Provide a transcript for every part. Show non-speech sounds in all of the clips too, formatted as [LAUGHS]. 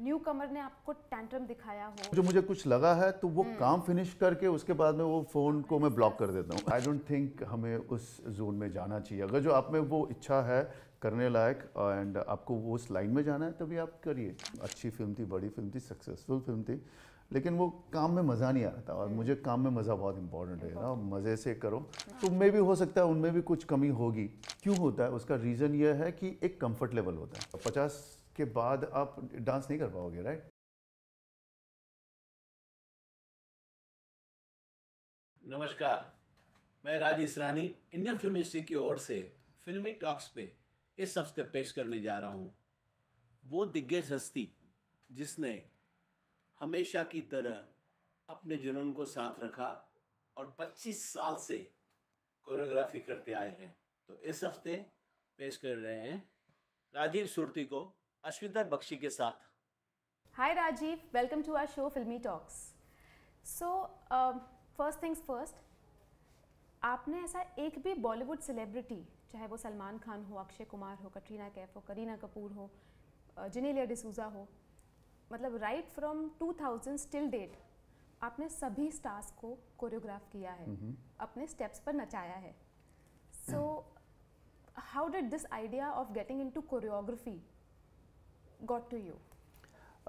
New कमर ने आपको टेंटम दिखाया हो जो मुझे कुछ लगा है तो वो hmm. काम फिनिश करके उसके बाद में वो फ़ोन को मैं ब्लॉक कर देता हूँ आई डोंट थिंक हमें उस जोन में जाना चाहिए अगर जो आप में वो इच्छा है करने लायक एंड आपको वो उस लाइन में जाना है तभी आप करिए अच्छी फिल्म थी बड़ी फिल्म थी सक्सेसफुल फिल्म थी लेकिन वो काम में मज़ा नहीं आ रहा था और हम्म। मुझे काम में मज़ा बहुत इंपॉर्टेंट है ना मज़े से करो हाँ। तो उनमें भी हो सकता है उनमें भी कुछ कमी होगी क्यों होता है उसका रीज़न यह है कि एक कंफर्ट लेवल होता है पचास के बाद आप डांस नहीं कर पाओगे राइट नमस्कार मैं Rajesh Rani Indian film industry की ओर से फिल्मी टॉक्स पे इस हफ्ते पेश करने जा रहा हूँ वो दिग्गज हस्ती जिसने हमेशा की तरह अपने जुनून को साथ रखा और 25 साल से कोरियोग्राफी करते आए हैं तो इस हफ्ते पेश कर रहे हैं राजीव सुरती को अश्विता बख्शी के साथ hi Rajeev welcome to our show filmy talks so first things first आपने ऐसा एक भी बॉलीवुड सेलिब्रिटी चाहे वो सलमान खान हो अक्षय कुमार हो कटरीना कैफ हो करीना कपूर हो जिनेलिया डिसूजा हो मतलब राइट फ्रॉम 2000 स्टिल डेट आपने सभी स्टार्स को कोरियोग्राफ किया है mm -hmm. अपने स्टेप्स पर नचाया है so how did this idea of getting into choreography got to you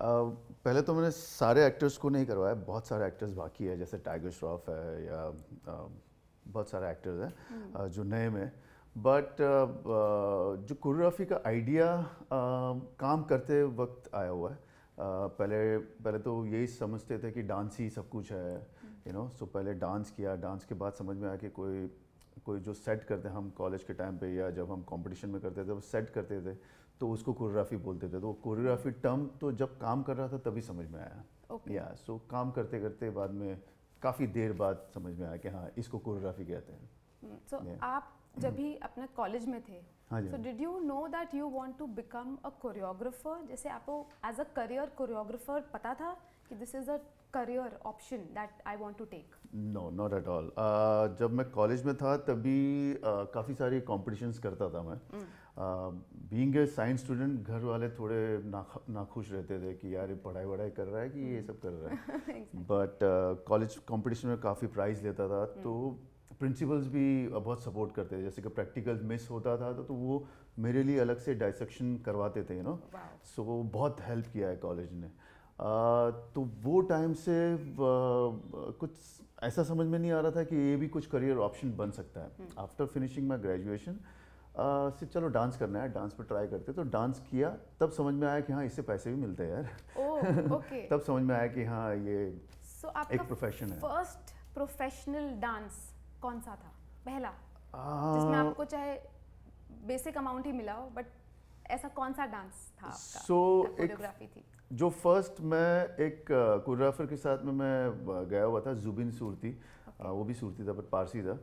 पहले तो मैंने सारे एक्टर्स को नहीं करवाया बहुत सारे एक्टर्स बाकी है जैसे टाइगर श्रॉफ है या बहुत सारे एक्टर्स हैं हम्म। जो नए में बट जो कोरियोग्राफी का आइडिया काम करते वक्त आया हुआ है पहले पहले तो यही समझते थे कि डांस ही सब कुछ है यू नो सो पहले डांस किया डांस के बाद समझ में आया कि कोई कोई जो सेट करते हम कॉलेज के टाइम पे या जब हम कंपटीशन में करते थे वो सेट करते थे तो उसको कोरियोग्राफी बोलते थे तो कोरियोग्राफी टर्म तो जब काम कर रहा था तभी समझ में आया ओके या सो काम करते करते बाद में काफ़ी देर बाद समझ में आया कि हाँ इसको कोरियोग्राफी कहते हैं सो hmm, आप जब भी अपने कॉलेज में थे so did you know that you want to become a choreographer जैसे आपको एज अ करियर कोरियोग्राफर पता था कि this is a career option that I want to take? No, not at all. Uh, जब मैं college में था तभी uh, काफ़ी सारी कॉम्पिटिशन्स करता था मैं बींग ए साइंस स्टूडेंट घर वाले थोड़े ना नाखुश रहते थे कि यार ये पढ़ाई वढ़ाई कर रहा है कि ये सब कर रहा है बट कॉलेज कॉम्पिटिशन में काफ़ी प्राइज़ लेता था mm. तो प्रिंसिपल्स भी uh, बहुत सपोर्ट करते थे जैसे कि प्रैक्टिकल मिस होता था तो, तो, वो मेरे लिए अलग से डाइसेक्शन करवाते थे यू नो सो बहुत हेल्प किया है कॉलेज ने तो वो टाइम से कुछ ऐसा समझ में नहीं आ रहा था कि ये भी कुछ करियर ऑप्शन बन सकता है आफ्टर फिनिशिंग माई ग्रेजुएशन सिर्फ चलो डांस करना है डांस पर ट्राई करते तो डांस किया तब समझ में आया कि हाँ इससे पैसे भी मिलते हैं यार oh, [LAUGHS] okay. तब समझ में आया कि हाँ ये so, एक प्रोफेशन है फर्स्ट प्रोफेशनल डांस कौन सा था पहला आपको चाहे बेसिक अमाउंट ही मिला हो बट ऐसा कौन सा डांस था आपका सो so, एक थी जो फर्स्ट मैं एक कुर्राफर uh, के साथ में मैं uh, गया हुआ था जुबिन सूरती okay. Uh, वो भी सूरती था बट पारसी था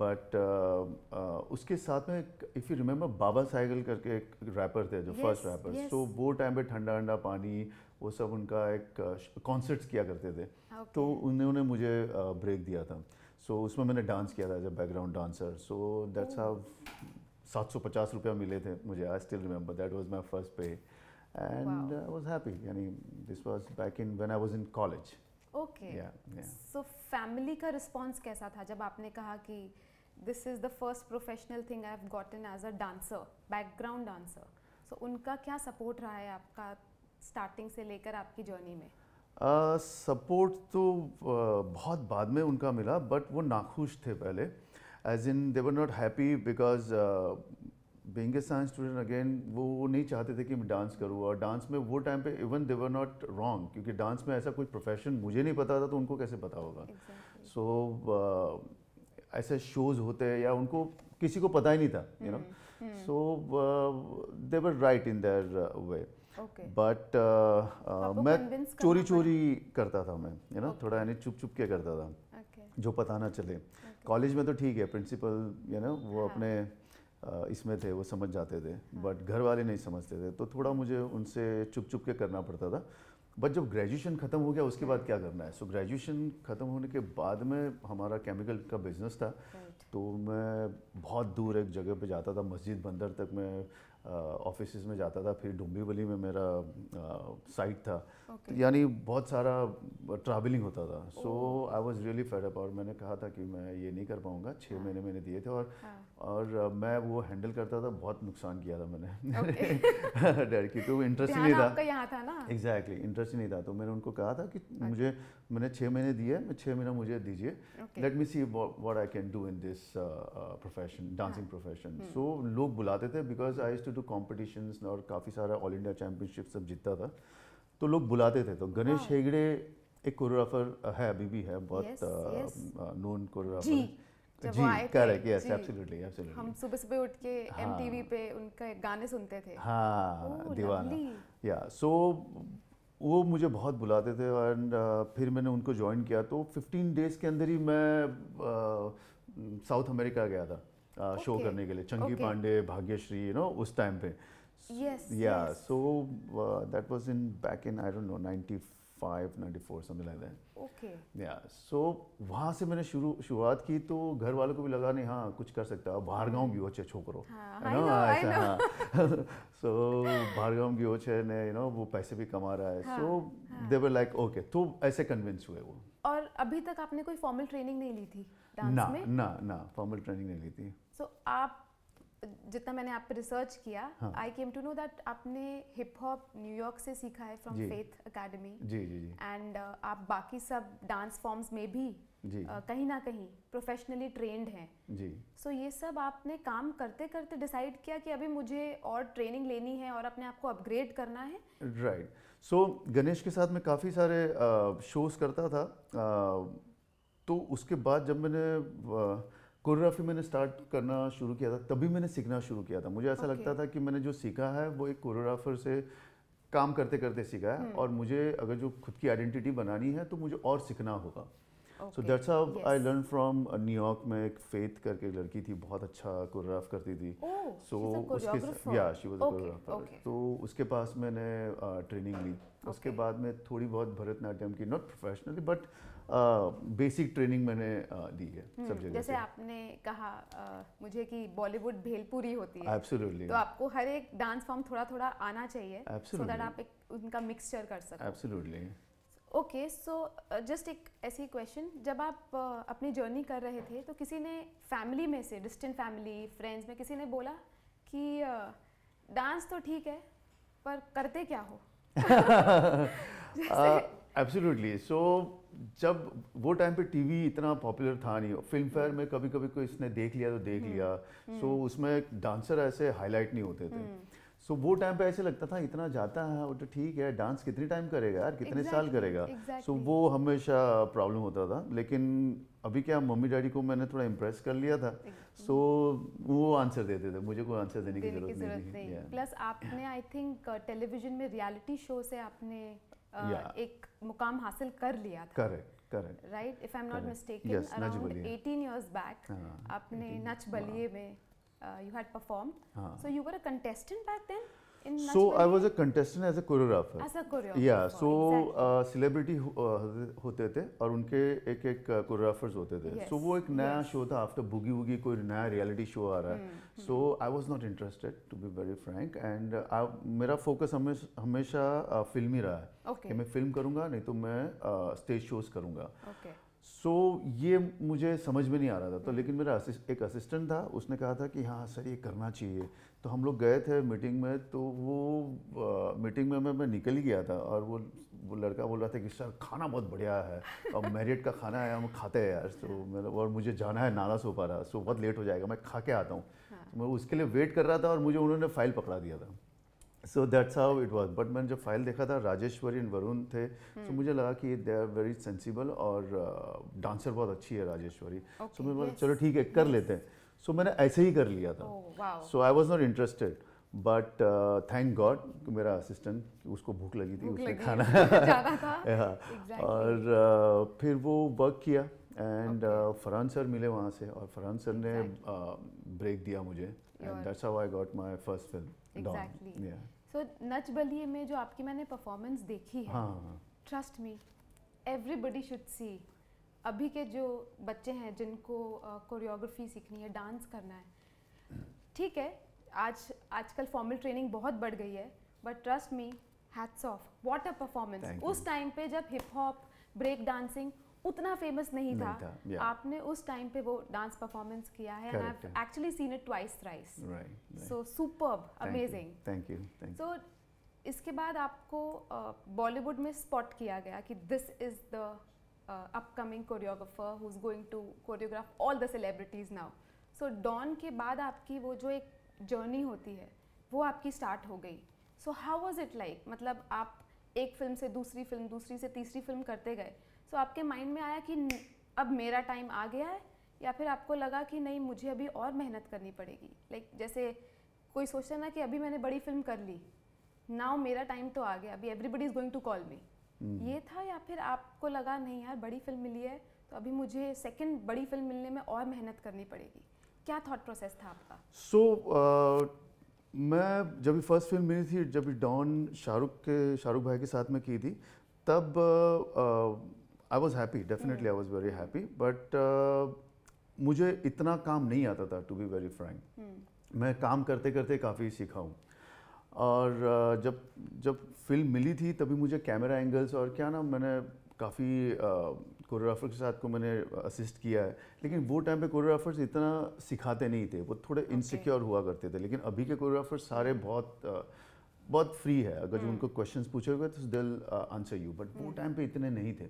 बट okay. उसके साथ में if you remember Baba Sehgal करके एक रैपर थे जो फर्स्ट रैपर तो वो टाइम पे ठंडा ठंडा पानी वो सब उनका एक कॉन्सर्ट्स किया करते थे okay. तो उन्होंने मुझे ब्रेक दिया था सो so, उसमें मैंने डांस किया था as a background dancer so that's how सात सौ पचास रुपया मिले थे मुझे I still remember that was my first pay and wow. I was happy. I mean, this was back in when I was in college. Okay. Yeah. Yeah. So family का response कैसा था जब आपने कहा कि this is the first professional thing I have gotten as a dancer, background dancer. So उनका क्या support रहा है आपका starting से लेकर आपकी journey में? सपोर्ट uh, तो uh, बहुत बाद में उनका मिला बट वो नाखुश थे पहले as in they were not happy because बेंगे साइंस स्टूडेंट अगेन वो नहीं चाहते थे कि मैं डांस करूँ और डांस में वो टाइम पे even they were not wrong क्योंकि डांस में ऐसा कोई प्रोफेशन मुझे नहीं पता था तो उनको कैसे पता होगा सो exactly. so, uh, ऐसे शोज़ होते हैं या उनको किसी को पता ही नहीं था you know so they were right in their way but मैं चोरी चोरी करता था मैं यू नो थोड़ा यानी चुप चुप के करता था जो पता ना चले कॉलेज में तो ठीक है प्रिंसिपल यू नो वो हाँ. अपने इसमें थे वो समझ जाते थे बट हाँ। घर वाले नहीं समझते थे तो थोड़ा मुझे उनसे चुप चुप के करना पड़ता था बट जब ग्रेजुएशन ख़त्म हो गया उसके बाद क्या करना है सो ग्रेजुएशन ख़त्म होने के बाद में हमारा केमिकल का बिज़नेस था तो मैं बहुत दूर एक जगह पे जाता था मस्जिद बंदर तक मैं ऑफिस में जाता था फिर डोंबिवली में मेरा साइट था okay. यानी बहुत सारा ट्रैवलिंग होता था so I was really fed up और मैंने कहा था कि मैं ये नहीं कर पाऊँगा छः हाँ. महीने मैंने दिए थे और हाँ. और मैं वो हैंडल करता था बहुत नुकसान किया था मैंने डैड की तो इंटरेस्ट नहीं था ना एग्जैक्टली इंटरेस्ट नहीं था तो मैंने उनको कहा था कि okay. अच्छा। मुझे मैंने छः महीने दिए मैं छः महीना मुझे दीजिए let me see what I can do in this profession dancing profession so लोग बुलाते थे because I to to do competitions और काफ़ी सारा ऑल इंडिया चैम्पियनशिप सब जीतता था तो लोग बुलाते थे तो गणेश हाँ। हेगड़े एक कोरियोग्राफर है अभी भी है बहुत नोन कोरियोग्राफर जी करेक्ट यस एब्सोल्युटली एब्सोल्युटली हम सुबह सुबह उठ के एमटीवी हाँ। पे उनका गाने सुनते थे हाँ दीवाना या सो वो मुझे बहुत बुलाते थे एंड फिर मैंने उनको ज्वाइन किया तो 15 डेज के अंदर ही मैं साउथ अमेरिका गया था शो करने के लिए चंकी पांडे भाग्यश्री यू नो उस टाइम पे yes yeah so that was in back in I don't know 95 94 something like that okay yeah so वहाँ से मैंने शुरू शुरुआत की तो घर वालों को भी लगा नहीं हाँ कुछ कर सकता हाँ, है बाहर गांव की ओचे छोकरो सो बाहर गांव की ओचे ने यू नो वो पैसे भी कमा रहा है so they were like okay तो ऐसे कन्विंस हुए वो और अभी तक आपने कोई फॉर्मल ट्रेनिंग नहीं ली थी डांस ना, में ना ना फॉर्मल ट्रेनिंग नहीं ली थी सो so, आप जितना मैंने आप पे रिसर्च किया I came to know that आपने हिप हॉप न्यूयॉर्क से सीखा है फ्रॉम फेथ एकेडमी जी जी जी एंड uh, आप बाकी सब डांस फॉर्म्स में भी आ, कहीं ना कहीं प्रोफेशनली ट्रेंड हैं जी सो so, ये सब आपने काम करते करते डिसाइड किया कि अभी मुझे और ट्रेनिंग लेनी है और अपने आप को अपग्रेड करना है राइट सो so, गणेश के साथ मैं काफ़ी सारे शोज़ करता था आ, तो उसके बाद जब मैंने कोरियोग्राफी मैंने स्टार्ट करना शुरू किया था तभी मैंने सीखना शुरू किया था मुझे ऐसा okay. लगता था कि मैंने जो सीखा है वो एक कोरियोग्राफर से काम करते करते सीखा है हम्म। और मुझे अगर जो खुद की आइडेंटिटी बनानी है तो मुझे और सीखना होगा so that's how I learn from New York में एक फेथ करके लड़की थी बहुत अच्छा कोरियोग्राफ करती थी सो oh, उसके या शी वाज अ कोरियोग्राफर तो उसके पास मैंने ट्रेनिंग uh, ली उसके बाद में थोड़ी बहुत भरतनाट्यम की not professionally but basic uh, training मैंने uh, दी uh, है hmm, सब जगह जैसे आपने कहा uh, मुझे कि बॉलीवुड भेलपुरी होती है Absolutely. तो आपको हर एक डांस फॉर्म थोड़ा थोड़ा आना चाहिए सो so दैट आप एक उनका मिक्सचर कर सकते एब्सोल्युटली ओके सो जस्ट एक ऐसी क्वेश्चन जब आप uh, अपनी जर्नी कर रहे थे तो किसी ने फैमिली में से डिस्टेंट फैमिली फ्रेंड्स में किसी ने बोला कि डांस uh, तो ठीक है पर करते क्या हो एब्सोल्युटली [LAUGHS] सो uh, so, जब वो टाइम पे टीवी इतना पॉपुलर था नहीं फिल्म फेयर hmm. में कभी कभी कोई इसने देख लिया तो देख hmm. लिया सो so, hmm. उसमें डांसर ऐसे हाईलाइट नहीं होते थे सो वो टाइम पे ऐसे लगता था इतना जाता है वो तो ठीक है डांस कितने टाइम करेगा यार कितने साल करेगा सो वो हमेशा प्रॉब्लम होता था लेकिन अभी क्या मम्मी डैडी को मैंने थोड़ा इम्प्रेस कर लिया था सो so, वो आंसर देते थे मुझे कोई आंसर देने की जरूरत नहीं, नहीं। प्लस आपने आई थिंक टेलीविजन में रियलिटी शो से आपने uh, एक मुकाम हासिल कर लिया था correct correct right if I am not mistaken around 18 years back आपने नच बलिए हाँ। में uh, you had performed. Uh-huh. So you were a contestant back then? so I was a contestant as a choreographer. As a choreographer. Yeah, so exactly. uh, celebrity होते थे और उनके एक एक choreographers होते थे. So वो एक नया show था after Boogie Woogie कोई नया reality show आ रहा है. So I was not interested to be very frank and uh, मेरा focus हमेशा फिल्म ही रहा है. कि मैं फिल्म करूँगा नहीं तो मैं stage shows करूँगा. Okay. सो so, ये मुझे समझ में नहीं आ रहा था तो लेकिन मेरा असिस्ट, एक असिस्टेंट था उसने कहा था कि हाँ सर ये करना चाहिए तो हम लोग गए थे मीटिंग में तो वो आ, मीटिंग में मैं, मैं निकल ही गया था और वो वो लड़का बोल रहा था कि सर खाना बहुत बढ़िया है और मेरिट का खाना है हम खाते हैं यार तो मेरा और मुझे जाना है नाला सो पा रहा सो बहुत लेट हो जाएगा मैं खा के आता हूँ हाँ। तो मैं उसके लिए वेट कर रहा था और मुझे उन्होंने फाइल पकड़ा दिया था so that's how it was but मैंने जब फाइल देखा था राजेश्वरी एंड वरुण थे सो so hmm. मुझे लगा कि दे आर वेरी सेंसिबल और डांसर uh, बहुत अच्छी है राजेश्वरी सो okay, so बोला yes. चलो ठीक है कर yes. लेते हैं सो so मैंने ऐसे ही कर लिया था so I was not interested but thank God मेरा असिस्टेंट उसको भूख लगी थी उसने लगी, खाना था [LAUGHS] yeah. exactly. और uh, फिर वो वर्क किया एंड uh, फरहान सर मिले वहाँ से और फरहान सर ने ब्रेक uh, दिया मुझे and that's how I got my first film Don so Nach Baliye में जो आपकी मैंने परफॉर्मेंस देखी है trust me everybody should see अभी के जो बच्चे हैं जिनको कोरियोग्राफी सीखनी है डांस करना है ठीक है आज आजकल फॉर्मल ट्रेनिंग बहुत बढ़ गई है but trust me hats off what a performance उस टाइम पे जब हिप हॉप ब्रेक डांसिंग उतना फेमस नहीं, नहीं था, था yeah. आपने उस टाइम पे वो डांस परफॉर्मेंस किया है and I actually seen it twice thrice so superb amazing thank you so इसके बाद आपको बॉलीवुड uh, में स्पॉट किया गया कि this is the upcoming choreographer who is going to choreograph all the celebrities now so Don के बाद आपकी वो जो एक जर्नी होती है वो आपकी स्टार्ट हो गई so how was it like मतलब आप एक फिल्म से दूसरी फिल्म दूसरी से तीसरी फिल्म करते गए सो आपके माइंड में आया कि अब मेरा टाइम आ गया है या फिर आपको लगा कि नहीं मुझे अभी और मेहनत करनी पड़ेगी लाइक like, जैसे कोई सोचता ना कि अभी मैंने बड़ी फिल्म कर ली नाउ मेरा टाइम तो आ गया अभी everybody is going to call me ये था या फिर आपको लगा नहीं यार बड़ी फिल्म मिली है तो अभी मुझे सेकेंड बड़ी फिल्म मिलने में और मेहनत करनी पड़ेगी क्या थाट प्रोसेस था आपका सो so, uh, मैं जब फर्स्ट फिल्म मिली थी जब डॉन शाहरुख के शाहरुख भाई के साथ में की थी तब uh, uh, I was happy definitely I was very happy but मुझे इतना काम नहीं आता था टू बी वेरी फ्रैंक मैं काम करते करते काफ़ी सीखा हूँ और uh, जब जब फिल्म मिली थी तभी मुझे कैमरा एंगल्स और क्या ना मैंने काफ़ी कोरियोग्राफर uh, के साथ को मैंने असिस्ट किया है लेकिन वो टाइम पे कोरियोग्राफर्स इतना सिखाते नहीं थे वो थोड़े इनसिक्योर okay. हुआ करते थे लेकिन अभी के कोरियोग्राफर सारे बहुत uh, बहुत फ्री है अगर hmm. जो उनको क्वेश्चंस पूछोगे तो दिल आंसर यू बट वो टाइम hmm. पे इतने नहीं थे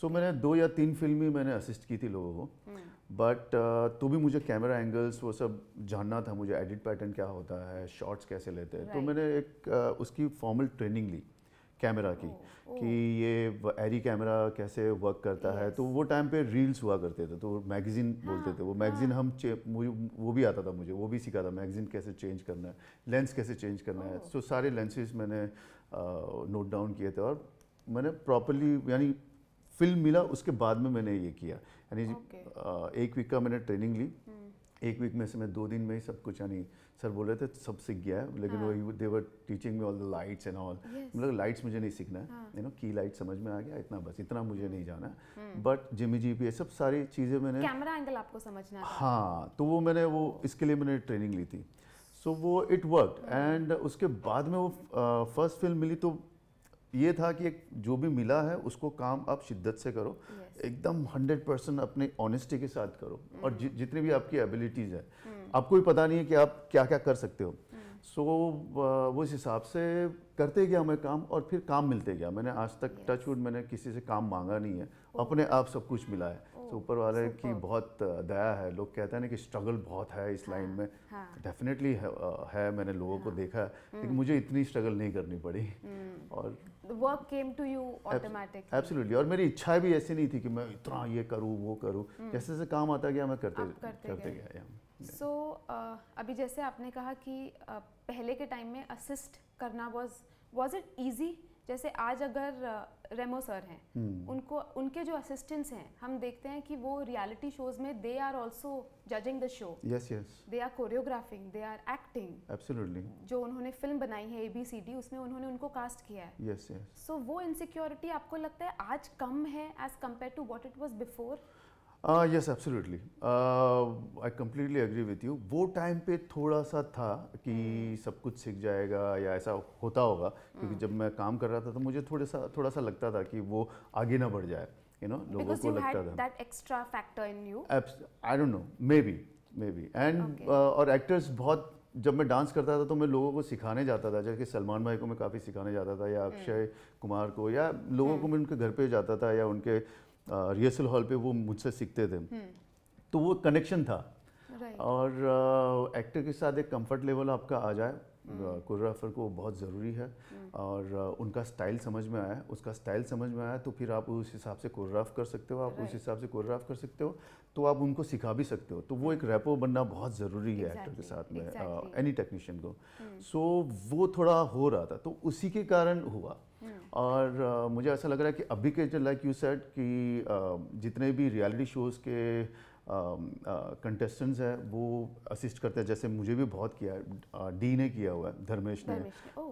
सो मैंने दो या तीन फिल्में मैंने असिस्ट की थी लोगों को बट uh, तो भी मुझे कैमरा एंगल्स वो सब जानना था मुझे एडिट पैटर्न क्या होता है शॉट्स कैसे लेते हैं तो मैंने एक uh, उसकी फॉर्मल ट्रेनिंग ली कैमरा की oh, oh. कि ये एरी कैमरा कैसे वर्क करता है तो वो टाइम पे रील्स हुआ करते थे तो मैगज़ीन हाँ, बोलते थे वो मैगज़ीन हाँ। हम वो भी आता था मुझे वो भी सीखा था मैगज़ीन कैसे चेंज करना है लेंस कैसे चेंज करना है सो oh. सारे लेंसेज मैंने नोट uh, डाउन किए थे और मैंने प्रॉपरली यानी फिल्म मिला उसके बाद में मैंने ये किया यानी okay. एक वीक का मैंने ट्रेनिंग ली हम्म। एक वीक में से मैं दो दिन में ही सब कुछ यानी सर बोल रहे थे सब सीख गया है लेकिन हाँ. वही देवर टीचिंग में all the lights and all मतलब लाइट्स मुझे नहीं सीखना है यू नो की लाइट समझ में आ गया इतना बस इतना मुझे नहीं जाना बट जिमी जी पी सब सारी चीज़ें मैंने कैमरा एंगल आपको समझना हाँ तो वो मैंने वो इसके लिए मैंने ट्रेनिंग ली थी सो वो इट वर्क एंड उसके बाद में वो फर्स्ट फिल्म मिली तो ये था कि एक जो भी मिला है उसको काम आप शिद्दत से करो yes. एकदम हंड्रेड परसेंट अपने ऑनेस्टी के साथ करो mm. और जि, जितनी भी आपकी एबिलिटीज़ है mm. आपको भी पता नहीं है कि आप क्या क्या कर सकते हो सो mm. so, वो इस हिसाब से करते गया मैं काम और फिर काम मिलते गया मैंने आज तक yes. टच वुड मैंने किसी से काम मांगा नहीं है अपने आप सब कुछ मिला है तो ऊपर वाले की बहुत दया है लोग कहते हैं ना कि स्ट्रगल बहुत है इस लाइन हाँ, में डेफिनेटली हाँ। है है मैंने लोगों को हाँ। देखा लेकिन हम्म। मुझे इतनी स्ट्रगल नहीं करनी पड़ी हम्म। और work came to you automatic absolutely और मेरी इच्छा भी ऐसी नहीं थी कि मैं इतना ये करूँ वो करूँ हम्म। जैसे जैसे काम आता गया मैं करते करते, गया सो अभी जैसे आपने कहा कि पहले के टाइम में असिस्ट करना वॉज वॉज इट ईजी जैसे आज अगर रेमो सर हैं हम्म। उनको उनके जो असिस्टेंट्स हैं हम देखते हैं कि वो रियलिटी शोज में they are also judging the show yes yes they are choreographing they are acting absolutely जो उन्होंने फिल्म बनाई है ए बी सी डी उसमें उन्होंने उनको कास्ट किया है यस यस सो वो इनसिक्योरिटी आपको लगता है आज कम है as compare to what it was before yes absolutely I completely agree with you वो टाइम पे थोड़ा सा था कि सब कुछ सीख जाएगा या ऐसा होता होगा क्योंकि hmm. जब मैं काम कर रहा था तो मुझे थोड़ा सा थोड़ा सा लगता था कि वो आगे ना बढ़ जाए यू नो लोगों को लगता था that extra factor in you I don't know maybe maybe and और एक्टर्स बहुत जब मैं डांस करता था तो मैं लोगों को सिखाने जाता था जैसे सलमान भाई को मैं काफ़ी सिखाने जाता था या hmm. अक्षय कुमार को या लोगों hmm. को मैं उनके घर पे जाता था या उनके रिहर्सल हॉल पे वो मुझसे सीखते थे हम्म। तो वो कनेक्शन था और एक्टर के साथ एक कंफर्ट लेवल आपका आ जाए कोरियोग्राफर हम्म। को बहुत ज़रूरी है हम्म। और उनका स्टाइल समझ में आया उसका स्टाइल समझ में आया तो फिर आप उस हिसाब से कोरियोग्राफ कर सकते हो आप उस हिसाब से कोरियोग्राफ कर सकते हो तो आप उनको सिखा भी सकते हो तो वो एक रैपो बनना बहुत ज़रूरी है एक्टर के साथ में एनी टेक्नीशियन को सो वो थोड़ा हो रहा था तो उसी के कारण हुआ Hmm. और uh, मुझे ऐसा लग रहा है कि अभी के जो लाइक यू सेट कि uh, जितने भी रियलिटी शोज़ के कंटेस्टेंट्स um, uh, uh, हैं वो असिस्ट करते हैं जैसे मुझे भी बहुत किया है डी uh, ने किया हुआ है धर्मेश ने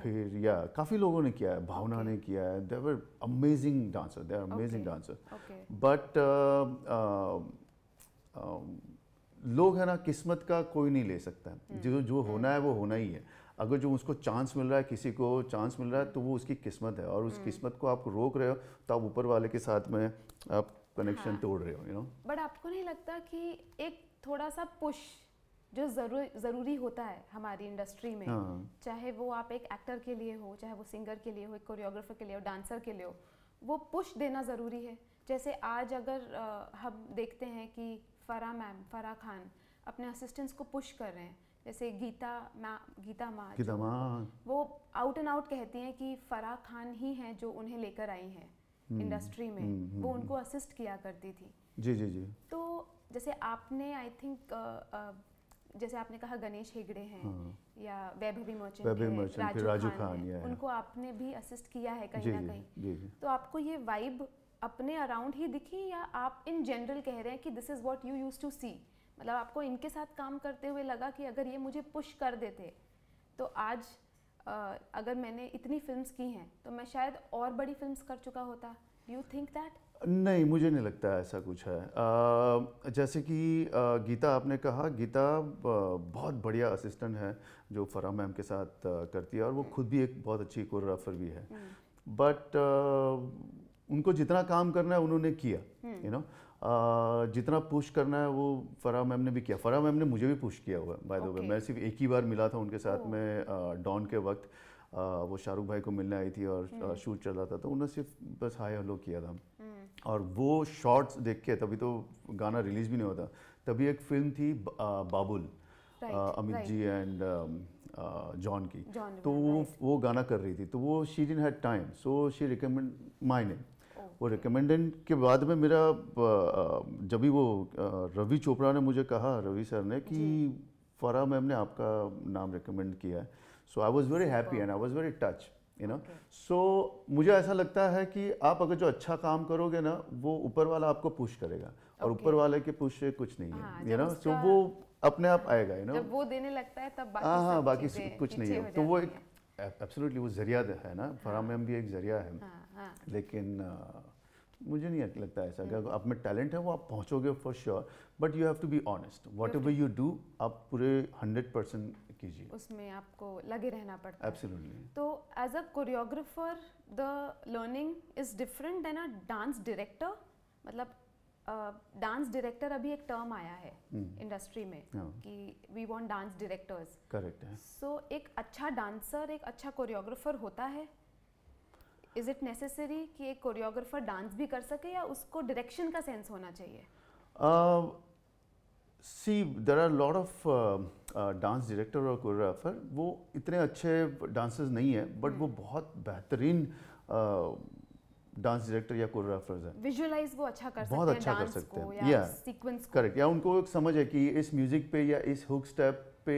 फिर या काफ़ी लोगों ने किया है भावना okay. ने किया है they're amazing dancer they are amazing dancer but लोग है ना किस्मत का कोई नहीं ले सकता है hmm. जो जो होना है वो होना ही है अगर जो उसको चांस मिल रहा है किसी को चांस मिल रहा है तो वो उसकी किस्मत है और उस हम्म। किस्मत को आप रोक रहे हो तो आप ऊपर वाले के साथ में आप कनेक्शन हाँ। तोड़ रहे हो यू नो बट आपको नहीं लगता कि एक थोड़ा सा पुश जो जरूर ज़रूरी होता है हमारी इंडस्ट्री में हाँ। चाहे वो आप एक एक्टर के लिए हो चाहे वो सिंगर के लिए हो एक कोरियोग्राफर के लिए हो डांसर के लिए हो वो पुश देना ज़रूरी है जैसे आज अगर हम देखते हैं कि फ़रा मैम फ़रा खान अपने असिस्टेंट्स को पुश कर रहे हैं जैसे गीता मा गीता माँ गीता माँ वो आउट एंड आउट कहती हैं कि फराह खान ही हैं जो उन्हें लेकर आई हैं इंडस्ट्री हम्म, में हम्म, हम्म, वो उनको असिस्ट किया करती थी जी जी जी तो जैसे आपने आई थिंक जैसे आपने कहा गणेश हेगड़े हैं हाँ। या वैभवी मोचन राजू खान, उनको आपने भी असिस्ट किया है कहीं ना कहीं तो आपको ये वाइब अपने अराउंड ही दिखी या आप इन जनरल कह रहे हैं कि this is what you use to see मतलब आपको इनके साथ काम करते हुए लगा कि अगर ये मुझे पुश कर देते तो आज आ, अगर मैंने इतनी फिल्म्स की हैं तो मैं शायद और बड़ी फिल्म्स कर चुका होता डू यू थिंक दैट नहीं मुझे नहीं लगता ऐसा कुछ है आ, जैसे कि आ, गीता आपने कहा गीता बहुत बढ़िया असिस्टेंट है जो फराह मैम के साथ करती है और वो खुद भी एक बहुत अच्छी कोरियोग्राफर भी है बट हम्म। उनको जितना काम करना है उन्होंने किया you hmm. Know you know? जितना पुश करना है वो फरा मैम ने भी किया फ़राह मैम ने मुझे भी पुश किया हुआ बाय द वे मैं सिर्फ एक ही बार मिला था उनके साथ oh. में डॉन के वक्त वो शाहरुख भाई को मिलने आई थी और शूट hmm. चल रहा था तो उन्होंने सिर्फ बस हाई हलो किया था hmm. और वो शॉर्ट्स देख के तभी तो गाना रिलीज भी नहीं होता तभी एक फिल्म थी बाबुल अमित जी एंड जॉन की तो वो वो गाना कर रही थी तो वो she didn't had time so she recommend my name वो रिकमेंडेंट के बाद में मेरा जब भी वो रवि चोपड़ा ने मुझे कहा रवि सर ने कि फरा मैम ने आपका नाम रिकमेंड किया है so I was very happy and I was very touch you know so मुझे ऐसा लगता है कि आप अगर जो अच्छा काम करोगे ना वो ऊपर वाला आपको पुश करेगा और ऊपर वाले के पुश से कुछ नहीं है यू नो सो वो अपने आप आएगा यू नो वो देने लगता है तब बाकी हाँ हाँ बाकी कुछ नहीं है तो वो एक एब्सोल्युटली वो जरिया है ना फरा हाँ। मैम भी एक जरिया है हाँ। हाँ। लेकिन मुझे नहीं लगता ऐसा हाँ। अगर आप में टैलेंट है वो आप पहुंचोगे for sure but you have to be honest whatever you do आप पूरे हंड्रेड परसेंट कीजिए उसमें आपको लगे रहना पड़ता Absolutely. है तो एज मतलब, a choreographer the learning is different than a dance director मतलब डांस uh, डायरेक्टर अभी एक टर्म आया है इंडस्ट्री हम्म। hmm. में yeah. हाँ। कि we want dance directors correct है सो so, एक अच्छा डांसर एक अच्छा कोरियोग्राफर होता है इज़ इट नेसेसरी कि एक कोरियोग्राफर डांस भी कर सके या उसको डायरेक्शन का सेंस होना चाहिए see there are lot of dance director और कोरियोग्राफर वो इतने अच्छे डांसर्स नहीं है बट hmm. वो बहुत बेहतरीन डांस uh, डायरेक्टर या कोरियोग्राफर्स हैं विजुअलाइज वो अच्छा कर सकते बहुत अच्छा कर सकते हैं या सीक्वेंस करेक्ट या उनको एक समझ है कि इस म्यूजिक पे या इस हुक स्टेप पे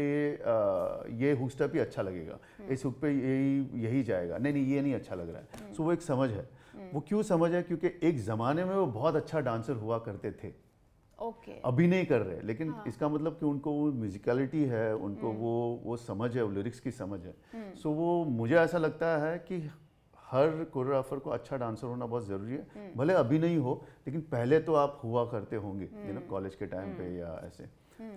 ये हुक स्टेप ही अच्छा लगेगा हम्म। इस हुक पे यही यही जाएगा नहीं नहीं ये नहीं अच्छा लग रहा है हम्म। सो वो एक समझ है हम्म। वो क्यों समझ है क्योंकि एक ज़माने में वो बहुत अच्छा डांसर हुआ करते थे ओके अभी नहीं कर रहे लेकिन हाँ. इसका मतलब कि उनको वो म्यूजिकलिटी है उनको वो वो समझ है वो लिरिक्स की समझ है सो वो मुझे ऐसा लगता है कि हर कोरियोग्राफर को अच्छा डांसर होना बहुत ज़रूरी है भले अभी नहीं हो लेकिन पहले तो आप हुआ करते होंगे यू नो कॉलेज के टाइम पे या ऐसे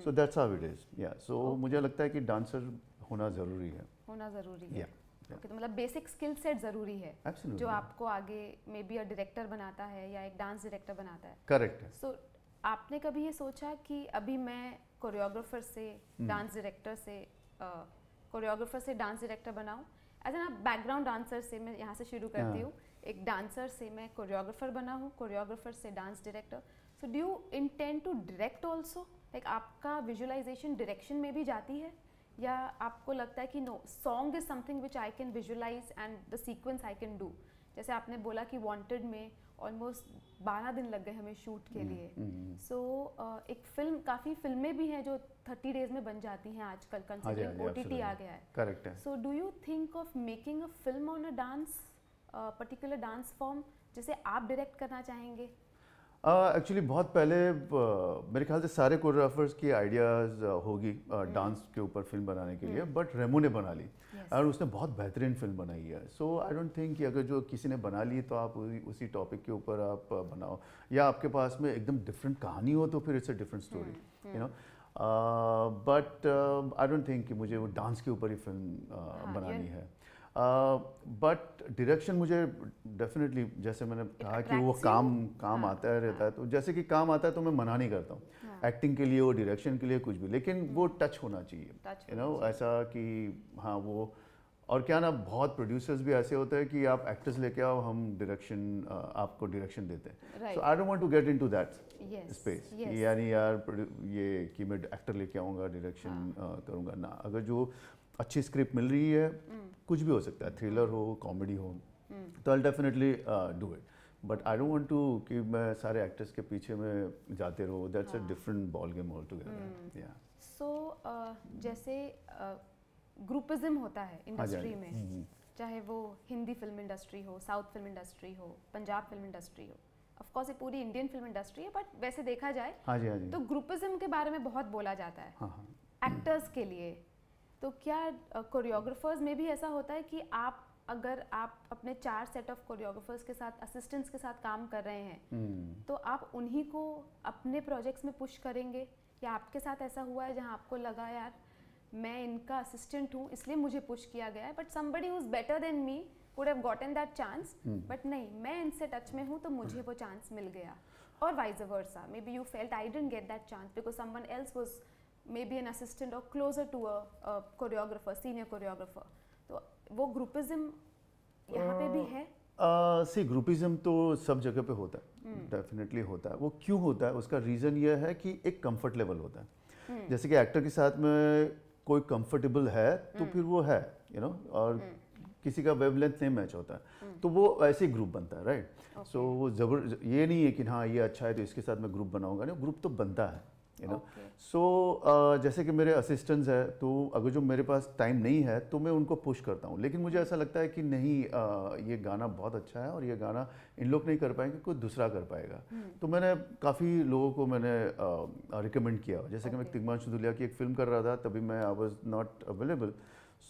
so that's how it is या सो मुझे लगता है कि डांसर होना ज़रूरी है होना ज़रूरी है yeah. ओके okay, तो मतलब बेसिक स्किल सेट जरूरी है Absolutely. जो आपको आगे मे बी अ डायरेक्टर बनाता है या एक डांस डायरेक्टर बनाता है करेक्ट सो so, आपने कभी ये सोचा कि अभी मैं कोरियोग्राफर से डांस hmm. डायरेक्टर से कोरियोग्राफर uh, से डांस डायरेक्टर बनाऊं एज एन आप बैकग्राउंड डांसर से मैं यहाँ से शुरू करती yeah. हाँ। हूँ एक डांसर से मैं कोरियोग्राफर बना हूँ कोरियोग्राफर से dance director so do you intend to direct also like आपका विजुअलाइजेशन डायरेक्शन में भी जाती है या आपको लगता है कि no song is something which I can visualise and the sequence I can do जैसे आपने बोला कि वांटेड में ऑलमोस्ट बारह दिन लग गए हमें शूट के हम्म, लिए सो हम्म। so, uh, एक फिल्म काफ़ी फिल्में भी हैं जो थर्टी डेज में बन जाती हैं आजकल कंसिडर ओ टी आ गया है करेक्ट है so do you think of making a film on a dance particular dance form जिसे आप डायरेक्ट करना चाहेंगे एक्चुअली uh, बहुत पहले uh, मेरे ख्याल से सारे कोरियोग्राफर्स की आइडियाज़ uh, होगी डांस uh, mm-hmm. के ऊपर फिल्म बनाने के लिए बट mm-hmm. रेमो ने बना ली yes. और उसने बहुत बेहतरीन फिल्म बनाई है सो आई डोंट थिंक कि अगर जो किसी ने बना ली तो आप उसी टॉपिक के ऊपर आप uh, बनाओ या आपके पास में एकदम डिफरेंट कहानी हो तो फिर it's a different story you know but I don't think कि मुझे वो डांस के ऊपर ही फिल्म uh, हाँ, बनानी है बट uh, मुझे डेफिनेटली जैसे मैंने कहा कि वो काम काम हाँ, आता है रहता है हाँ। तो जैसे कि काम आता है तो मैं मना नहीं करता हूँ हाँ. एक्टिंग के लिए वो डिरेक्शन के लिए कुछ भी लेकिन हाँ। वो टच होना चाहिए यू नो ऐसा कि हाँ वो और क्या ना बहुत प्रोड्यूसर्स भी ऐसे होते हैं कि आप एक्टर्स लेके आओ हम डायरेक्शन आपको डायरेक्शन देते हैं so I don't want to get into that space यानी यार ये कि मैं एक्टर लेके आऊँगा डायरेक्शन हाँ। करूँगा ना अगर जो अच्छी स्क्रिप्ट मिल रही है कुछ भी हो सकता है थ्रिलर हो कॉमेडी हो तो I definitely do it but I don't want to कि मैं सारे एक्टर्स के पीछे में जाते रहो that's a different ball game all together या सो जैसे ग्रुपिज्म uh, होता है इंडस्ट्री हाँ हाँ में हम्म, हम्म। चाहे वो हिंदी फिल्म इंडस्ट्री हो साउथ फिल्म इंडस्ट्री हो पंजाब फिल्म इंडस्ट्री हो ऑफ कोर्स ये पूरी इंडियन फिल्म इंडस्ट्री है बट वैसे देखा जाए हाँ जी हाँ जी तो ग्रुपिज्म के बारे में बहुत बोला जाता है एक्टर्स हाँ, हाँ. के लिए तो क्या कोरियोग्राफर्स में भी ऐसा होता है कि आप अगर आप अपने चार सेट ऑफ कोरियोग्राफर्स के साथ असिस्टेंट्स के साथ काम कर रहे हैं hmm. तो आप उन्हीं को अपने प्रोजेक्ट्स में पुश करेंगे या आपके साथ ऐसा हुआ है जहाँ आपको लगा यार मैं इनका असिस्टेंट हूँ इसलिए मुझे पुश किया गया है but somebody who is better than me would have gotten that chance but नहीं मैं इनसे टच में हूँ तो मुझे वो चांस मिल गया और vice versa maybe you felt I didn't get that chance because someone else was maybe an assistant or closer to a, a choreographer, senior choreographer. तो वो ग्रुपिज्म यहाँ पे भी uh, है सी uh, ग्रुपिज्म तो सब जगह पे होता है डेफिनेटली hmm. होता है वो क्यों होता है उसका रीज़न ये है कि एक कंफर्ट लेवल होता है hmm. जैसे कि एक्टर के साथ में कोई कंफर्टेबल है तो hmm. फिर वो है यू you नो know, और hmm. किसी का वेवलेंथ नहीं मैच होता है hmm. तो वो ऐसे ही ग्रुप बनता है राइट सो वो जबर ये नहीं है कि हाँ ये अच्छा है तो इसके साथ मैं ग्रुप बनाऊंगा नहीं ग्रुप तो बनता है यू नो सो जैसे कि मेरे असिस्टेंट्स हैं तो अगर जो मेरे पास टाइम नहीं है तो मैं उनको पुश करता हूँ लेकिन मुझे ऐसा लगता है कि नहीं uh, ये गाना बहुत अच्छा है और ये गाना इन लोग नहीं कर पाएंगे कोई दूसरा कर पाएगा hmm. तो मैंने काफ़ी लोगों को मैंने रिकमेंड uh, किया जैसे okay. कि मैं तिगमान शुदुलिया की एक फिल्म कर रहा था तभी मैं I was not available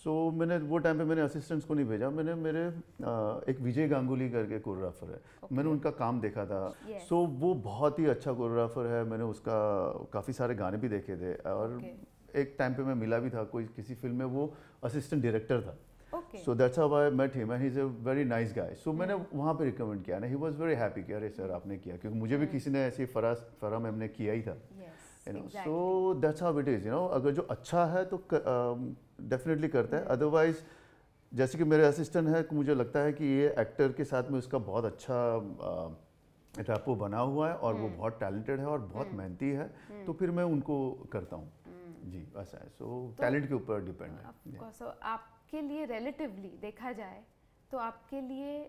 so so, मैंने वो टाइम पे मैंने असिस्टेंट्स को नहीं भेजा मैंने मेरे आ, एक विजय गांगुली करके कोरियोग्राफर है okay. मैंने उनका काम देखा था सो yes. so, वो बहुत ही अच्छा कोरियोग्राफर है मैंने उसका काफ़ी सारे गाने भी देखे थे और okay. एक टाइम पे मैं मिला भी था कोई किसी फिल्म में वो असिस्टेंट डायरेक्टर था so that's how I met him and he is a very nice guy so मैंने वहाँ पे रिकमेंड किया ना ही वाज वेरी हैप्पी कि अरे सर आपने किया क्योंकि मुझे भी hmm. किसी ने ऐसी फरा फरा मैम ने किया ही था you know so that's how it is you know अगर जो अच्छा है तो डेफिनेटली करता है अदरवाइज जैसे कि मेरे असिस्टेंट है मुझे लगता है कि ये एक्टर के साथ में उसका बहुत अच्छा रैपो बना हुआ है और वो हम्म। बहुत टैलेंटेड है और बहुत हम्म। मेहनती है हम्म। तो फिर मैं उनको करता हूँ जी ऐसा है सो तो टैलेंट के ऊपर डिपेंड है आपके लिए रिलेटिवली देखा जाए तो आपके लिए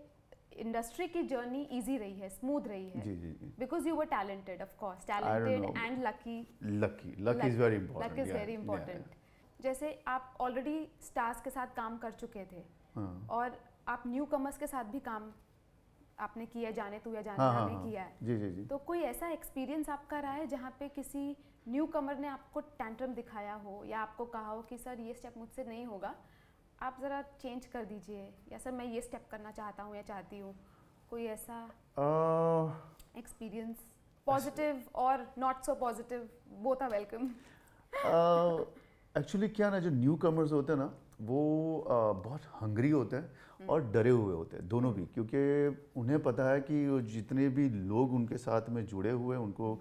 इंडस्ट्री की जर्नी इजी रही है स्मूथ रही है जी जी because you were talented of course talented and lucky lucky luck is very important luck is very important जैसे आप ऑलरेडी स्टार्स के साथ काम कर चुके थे हाँ। और आप न्यू कमर्स के साथ भी काम आपने किया जाने तू या जाने हाँ, हाँ, हाँ, किया है जी जी जी तो कोई ऐसा एक्सपीरियंस आपका रहा है जहाँ पे किसी न्यू कमर ने आपको टेंट्रम दिखाया हो या आपको कहा हो कि सर ये स्टेप मुझसे नहीं होगा आप ज़रा चेंज कर दीजिए या सर मैं ये स्टेप करना चाहता हूँ या चाहती हूँ कोई ऐसा एक्सपीरियंस पॉजिटिव और not so positive both are welcome actually क्या ना जो न्यू कमर्स होते हैं ना वो आ, बहुत हंगरी होते हैं और डरे हुए होते हैं दोनों भी क्योंकि उन्हें पता है कि जितने भी लोग उनके साथ में जुड़े हुए हैं उनको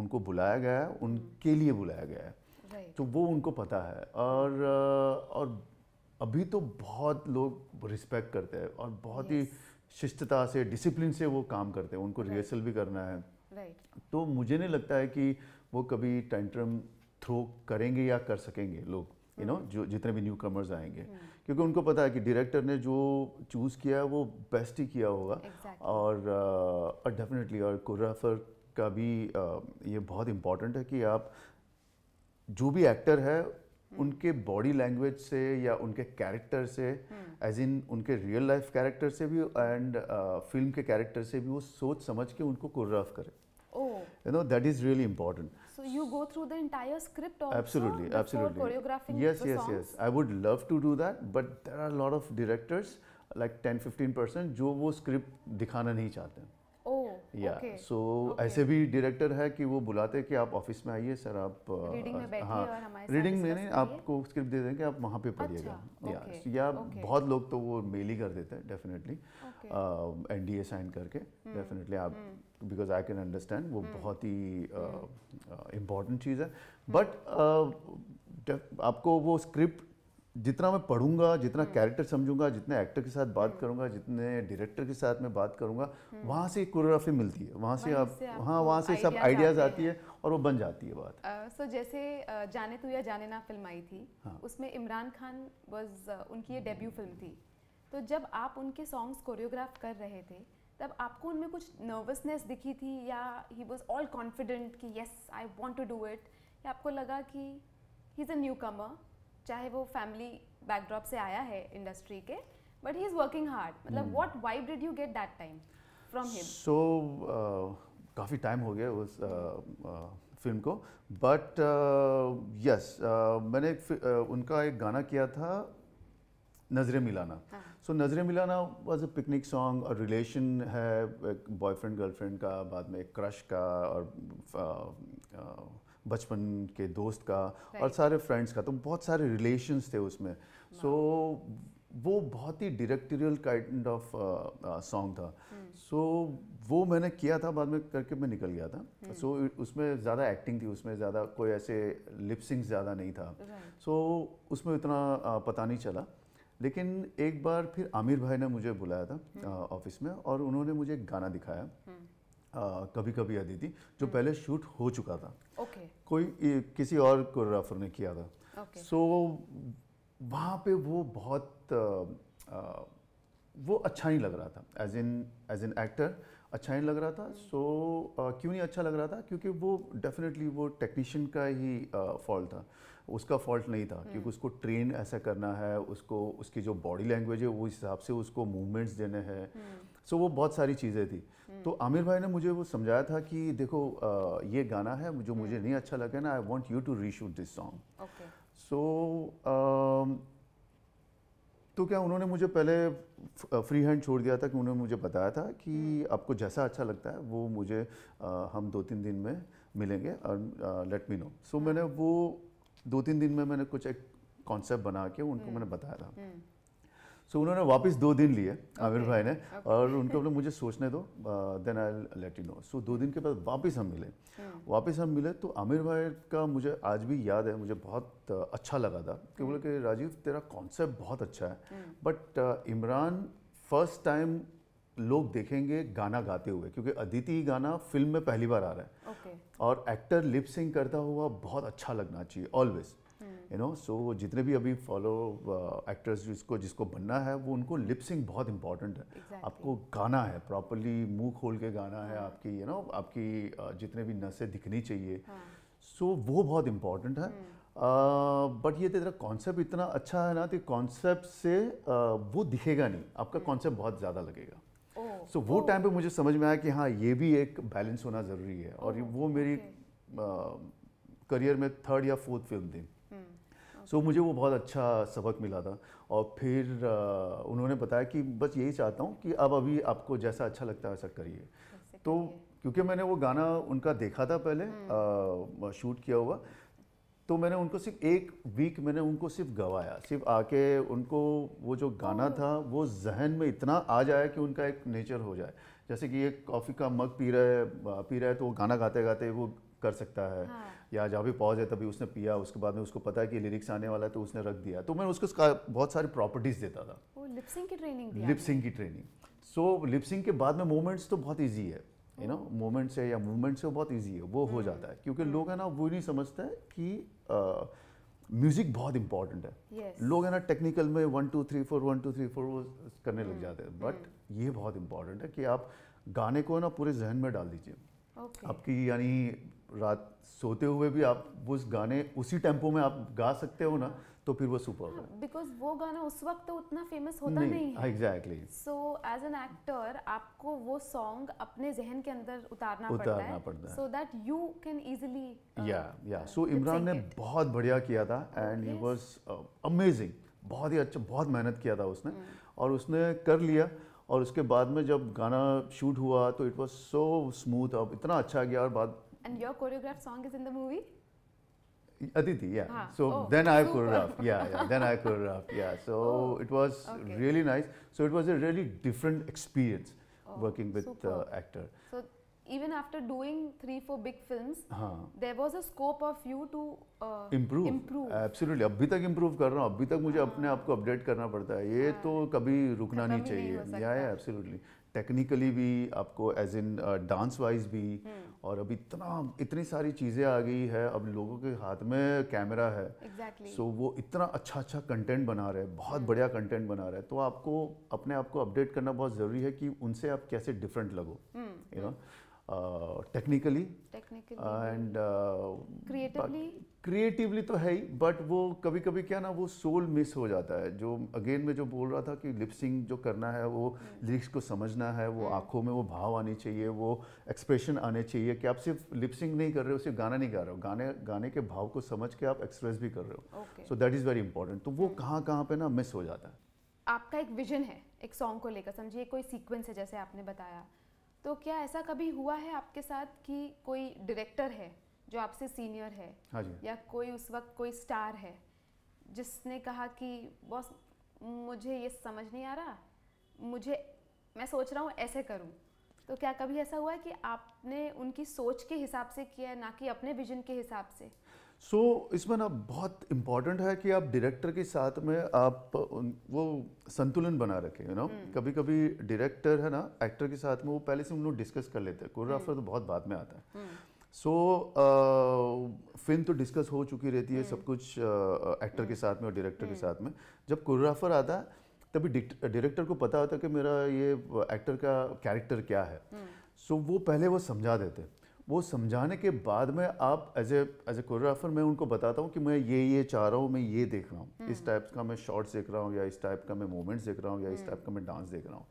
उनको बुलाया गया है उनके लिए बुलाया गया है तो वो उनको पता है और और अभी तो बहुत लोग रिस्पेक्ट करते हैं और बहुत ही शिष्टता से डिसिप्लिन से वो काम करते हैं उनको रिहर्सल भी करना है तो मुझे नहीं लगता है कि वो कभी टेंट्रम थ्रो करेंगे या कर सकेंगे लोग यू नो hmm. जो जितने भी न्यू कमर्स आएंगे hmm. क्योंकि उनको पता है कि डायरेक्टर ने जो चूज़ किया है वो बेस्ट ही किया होगा और डेफिनेटली uh, और कोरियोग्राफर का भी uh, ये बहुत इम्पॉर्टेंट है कि आप जो भी एक्टर है hmm. उनके बॉडी लैंग्वेज से या उनके कैरेक्टर से एज इन उनके रियल लाइफ कैरेक्टर से भी एंड फिल्म uh, के कैरेक्टर से भी वो सोच समझ के उनको कोरियोग्राफ करें you know that is really important So you go through the entire script also absolutely, absolutely. choreographing Yes, yes, songs? yes. I would love to do that, but there are a lot of directors, like 10-15 percent, जो वो script दिखाना नहीं या oh, सो ऐसे भी director है कि वो बुलाते हैं कि आप ऑफिस में आइए सर आप uh, हाँ रीडिंग में नहीं आपको स्क्रिप्ट दे देंगे आप वहाँ पे पढ़िएगा अच्छा, या या बहुत लोग तो वो मेल ही कर देते हैं definitely N D A sign करके डेफिनेटली hmm, आप बिकॉज आई कैन अंडरस्टैंड वो hmm, बहुत ही इम्पॉर्टेंट uh, hmm। uh, चीज़ है बट आपको वो स्क्रिप्ट जितना मैं पढ़ूंगा जितना कैरेक्टर हम्म। समझूंगा जितने एक्टर के साथ बात हम्म। करूंगा जितने डायरेक्टर के साथ मैं बात करूंगा हम्म। वहाँ से कोरियोग्राफी मिलती है वहाँ से आप वहाँ वहाँ से सब आइडियाज आती है और वो बन जाती है बात सो जैसे जाने तो या जाने ना फिल्म आई थी हाँ। उसमें इमरान खान वॉज उनकी ये डेब्यू फिल्म थी तो जब आप उनके सॉन्ग्स कोरियोग्राफ कर रहे थे तब आपको उनमें कुछ नर्वसनेस दिखी थी या ही वॉज ऑल कॉन्फिडेंट कि yes I want to do it या आपको लगा कि ही इज़ अ न्यू कमर चाहे वो फैमिली बैकड्रॉप से आया है इंडस्ट्री के but he is working hard मतलब what vibe did you get that time from him so काफ़ी टाइम हो गया उस फिल्म uh, uh, को बट यस uh, मैंने एक उनका एक गाना किया था नज़रें मिलाना सो हाँ। नज़रें मिलाना वॉज अ पिकनिक सॉन्ग और रिलेशन है एक बॉयफ्रेंड गर्लफ्रेंड का बाद में एक क्रश का और बचपन के दोस्त का right. और सारे फ्रेंड्स का तो बहुत सारे रिलेशंस थे उसमें सो wow. so, वो बहुत ही डिरेक्टोरियल काइंड ऑफ सॉन्ग था सो hmm. so, वो मैंने किया था बाद में करके मैं निकल गया था सो hmm. so, उसमें ज़्यादा एक्टिंग थी उसमें ज़्यादा कोई ऐसे लिपसिंग ज़्यादा नहीं था सो right. so, उसमें इतना uh, पता नहीं चला लेकिन एक बार फिर आमिर भाई ने मुझे बुलाया था ऑफिस hmm. Uh, में और उन्होंने मुझे एक गाना दिखाया hmm. कभी कभी अदिति जो हम्म। पहले शूट हो चुका था okay. कोई किसी और कोरियोग्राफर ने किया था सो okay. so, वहाँ पे वो बहुत आ, आ, वो अच्छा नहीं लग रहा था as in as an actor अच्छा नहीं लग रहा था हम्म। सो so, uh, क्यों नहीं अच्छा लग रहा था क्योंकि वो डेफिनेटली वो टेक्नीशियन का ही फॉल्ट uh, था उसका फॉल्ट नहीं था क्योंकि हम्म। उसको ट्रेन ऐसा करना है उसको उसकी जो बॉडी लैंग्वेज है वो हिसाब से उसको मूवमेंट्स देने हैं सो so, वो बहुत सारी चीज़ें थी तो हम्म। आमिर भाई ने मुझे वो समझाया था कि देखो आ, ये गाना है जो मुझे हम्म। नहीं अच्छा लगे ना I want you to reshoot this song so तो क्या उन्होंने मुझे पहले फ्री हैंड छोड़ दिया था कि उन्होंने मुझे बताया था कि हम्म। आपको जैसा अच्छा लगता है वो मुझे आ, हम दो तीन दिन में मिलेंगे और लेट मी नो सो मैंने वो दो तीन दिन में मैंने कुछ एक कॉन्सेप्ट बना के उनको मैंने बताया था सो so, उन्होंने वापस दो दिन लिए आमिर okay. भाई ने okay. और उनको बोले मुझे सोचने दो then I let you know so दो दिन के बाद वापस हम मिले hmm. वापस हम मिले तो आमिर भाई का मुझे आज भी याद है मुझे बहुत uh, अच्छा लगा था कि hmm. बोले कि राजीव तेरा कॉन्सेप्ट बहुत अच्छा है but hmm. uh, Imran first time लोग देखेंगे गाना गाते हुए क्योंकि अदिति गाना फिल्म में पहली बार आ रहा है okay. और एक्टर लिप सिंग करता हुआ बहुत अच्छा लगना चाहिए ऑलवेज यू नो सो जितने भी अभी फॉलो एक्टर्स uh, जिसको जिसको बनना है वो उनको लिपसिंग बहुत इंपॉर्टेंट है exactly. आपको गाना है प्रॉपरली मुंह खोल के गाना है hmm. आपकी यू you नो know, आपकी uh, जितने भी नसें दिखनी चाहिए सो hmm. so, वो बहुत इम्पॉर्टेंट है बट hmm. uh, ये तेरा कॉन्सेप्ट इतना अच्छा है ना कि कॉन्सेप्ट से वो दिखेगा नहीं आपका कॉन्सेप्ट बहुत ज़्यादा लगेगा सो oh, वो टाइम oh. पे मुझे समझ में आया कि हाँ ये भी एक बैलेंस होना ज़रूरी है और oh, वो मेरी करियर में थर्ड या फोर्थ फिल्म थी सो so, मुझे वो बहुत अच्छा सबक मिला था और फिर आ, उन्होंने बताया कि बस यही चाहता हूँ कि अब अभी आपको जैसा अच्छा लगता है वैसा करिए तो क्योंकि मैंने वो गाना उनका देखा था पहले आ, हम्म। शूट किया हुआ तो मैंने उनको सिर्फ एक वीक मैंने उनको सिर्फ गवाया सिर्फ आके उनको वो जो गाना था वो जहन में इतना आ जाए कि उनका एक नेचर हो जाए जैसे कि ये कॉफ़ी का मग पी रहा है पी रहा है तो वो गाना गाते गाते वो कर सकता है हाँ। या जहाँ भी पॉज है तभी उसने पिया उसके बाद में उसको पता है कि लिरिक्स आने वाला है तो उसने रख दिया तो मैं उसको बहुत सारी प्रॉपर्टीज़ देता था लिपसिंग की ट्रेनिंग लिपसिंग की ट्रेनिंग सो लिपसिंग के बाद में मूवमेंट्स तो बहुत ईजी है यू नो मोमेंट्स है या मूवमेंट्स है बहुत ईजी है वो हो hmm. जाता है क्योंकि hmm. लोग है ना वो नहीं समझते कि म्यूज़िक बहुत इंपॉर्टेंट है लोग है ना टेक्निकल में one two three four one two three four वो करने लग hmm. जाते हैं बट ये बहुत इंपॉर्टेंट है कि आप गाने को ना पूरे जहन में डाल दीजिए आपकी यानी रात सोते हुए भी आप उस गाने उसी टेम्पो में आप गा सकते हो ना तो फिर वो सुपर है हाँ, बिकॉज वो गाना उस वक्त तो उतना फेमस होता नहीं, नहीं है exactly so as an actor आपको वो सॉन्ग अपने जहन के अंदर उतारना, उतारना पड़ता है so that you can easily या या सो इमरान ने बहुत बढ़िया किया था एंड ही वाज अमेजिंग बहुत ही अच्छा बहुत मेहनत किया था उसने hmm। और उसने कर लिया और उसके बाद में जब गाना शूट हुआ तो इट वाज सो स्मूथ अब इतना अच्छा गया और बाद And your choreographed song is in the movie? Aditi, yeah. Ah, so oh, then I super. choreographed. Yeah, yeah. Then I choreographed. Yeah. So oh, it was okay. really nice. So it was a really different experience oh, working with the uh, actor. So even after doing three, four big films, हाँ. there was a scope of you to uh, improve. improve. Absolutely. abhi tak improve kar raha hu abhi tak mujhe हाँ. apne aap ko update karna padta hai ye हाँ. to kabhi rukna nahi chahiye Yeah, yeah, absolutely. Technically भी आपको as in dance wise भी हम्म। और अब इतना इतनी सारी चीज़ें आ गई है अब लोगों के हाथ में कैमरा है सो exactly. so, वो इतना अच्छा अच्छा कंटेंट बना रहे हैं बहुत हम्म। बढ़िया कंटेंट बना रहे हैं तो आपको अपने आप को अपडेट करना बहुत ज़रूरी है कि उनसे आप कैसे डिफरेंट लगो you hmm. Know technically and creatively creatively तो है ही बट वो कभी कभी क्या ना वो सोल मिस हो जाता है जो अगेन में जो बोल रहा था कि लिपसिंग जो करना है वो लिरिक्स hmm. को समझना है वो hmm. आंखों में वो भाव आने चाहिए वो एक्सप्रेशन आने चाहिए कि आप सिर्फ लिपसिंग नहीं कर रहे हो सिर्फ गाना नहीं गा रहे हो गाने गाने के भाव को समझ के आप एक्सप्रेस भी कर रहे हो so that is very important तो वो hmm. कहाँ कहाँ पर ना मिस हो जाता है आपका एक विजन है एक सॉन्ग को लेकर समझिए कोई सीक्वेंस है जैसे आपने बताया तो क्या ऐसा कभी हुआ है आपके साथ कि कोई डायरेक्टर है जो आपसे सीनियर है हाँ जी या कोई उस वक्त कोई स्टार है जिसने कहा कि बॉस मुझे ये समझ नहीं आ रहा मुझे मैं सोच रहा हूँ ऐसे करूँ तो क्या कभी ऐसा हुआ है कि आपने उनकी सोच के हिसाब से किया ना कि अपने विजन के हिसाब से सो so, इसमें ना बहुत इम्पॉर्टेंट है कि आप डायरेक्टर के साथ में आप वो संतुलन बना रखें यू नो कभी कभी डायरेक्टर है ना एक्टर के साथ में वो पहले से उन लोग डिस्कस कर लेते हैं कोरियोग्राफर हम्म। तो बहुत बाद में आता है सो हम्म। so, फिल्म तो डिस्कस हो चुकी रहती है सब हम्म। कुछ एक्टर के साथ में और डायरेक्टर के साथ में जब कोरियोग्राफर आता है तभी डायरेक्टर को पता होता है कि मेरा ये एक्टर का कैरेक्टर क्या है सो so, वो पहले वो समझा देते हैं वो समझाने के बाद में आप एज एज ए कोरियोग्राफर मैं उनको बताता हूँ कि मैं ये ये चाह रहा हूँ मैं ये देख रहा हूँ हम्म। इस टाइप का मैं शॉर्ट्स देख रहा हूँ या इस टाइप का मैं मूवमेंट्स देख रहा हूँ या इस टाइप हम्म। का मैं डांस देख रहा हूँ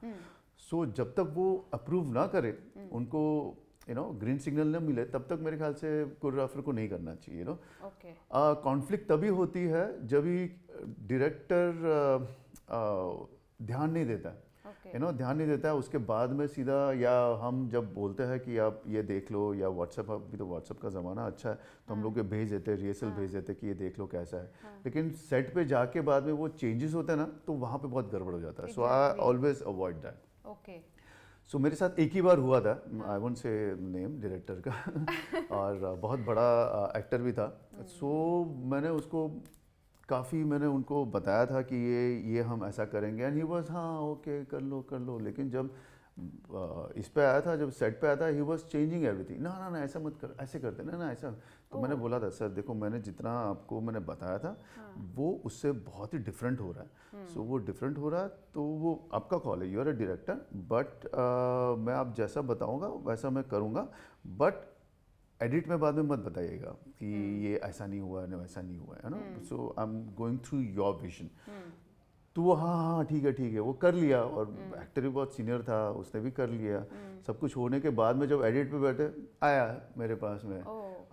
सो हम्म। so, जब तक वो अप्रूव ना करे उनको यू नो ग्रीन सिग्नल ना मिले तब तक मेरे ख्याल से कोरियोग्राफर को नहीं करना चाहिए नो कॉन्फ्लिक्ट तभी होती है जब ही डायरेक्टर ध्यान नहीं देता यू नो ध्यान नहीं देता है उसके बाद में सीधा या हम जब बोलते हैं कि आप ये देख लो या व्हाट्सअप अभी तो व्हाट्सअप का ज़माना अच्छा है तो हम हाँ। लोग ये भेज देते हैं रिहर्सल हाँ। भेज देते कि ये देख लो कैसा है हाँ। लेकिन सेट पर जाके बाद में वो चेंजेस होते हैं ना तो वहाँ पर बहुत गड़बड़ हो जाता है so I always avoid that okay so मेरे साथ एक ही बार हुआ था I won't say name director का [LAUGHS] और बहुत बड़ा एक्टर भी था सो hmm. मैंने उसको काफ़ी मैंने उनको बताया था कि ये ये हम ऐसा करेंगे एंड ही वॉज हाँ ओके कर लो कर लो लेकिन जब इस पे आया था जब सेट पे आया था ही वॉज चेंजिंग एवरीथिंग ना ना ना ऐसा मत कर ऐसे करते ना ना ऐसा तो मैंने बोला था सर देखो मैंने जितना आपको मैंने बताया था हाँ. वो उससे बहुत ही डिफरेंट हो रहा है सो हम्म। so, वो डिफरेंट हो रहा है तो वो आपका कॉल है you are a director but मैं आप जैसा बताऊँगा वैसा मैं करूँगा बट एडिट में बाद में मत बताइएगा कि हम्म। ये ऐसा नहीं हुआ ना वैसा नहीं हुआ है ना so I am going through your vision तो वो हाँ, हाँ हाँ ठीक है ठीक है वो कर लिया और एक्टर हम्म। भी बहुत सीनियर था उसने भी कर लिया हम्म। सब कुछ होने के बाद में जब एडिट पे बैठे आया मेरे पास में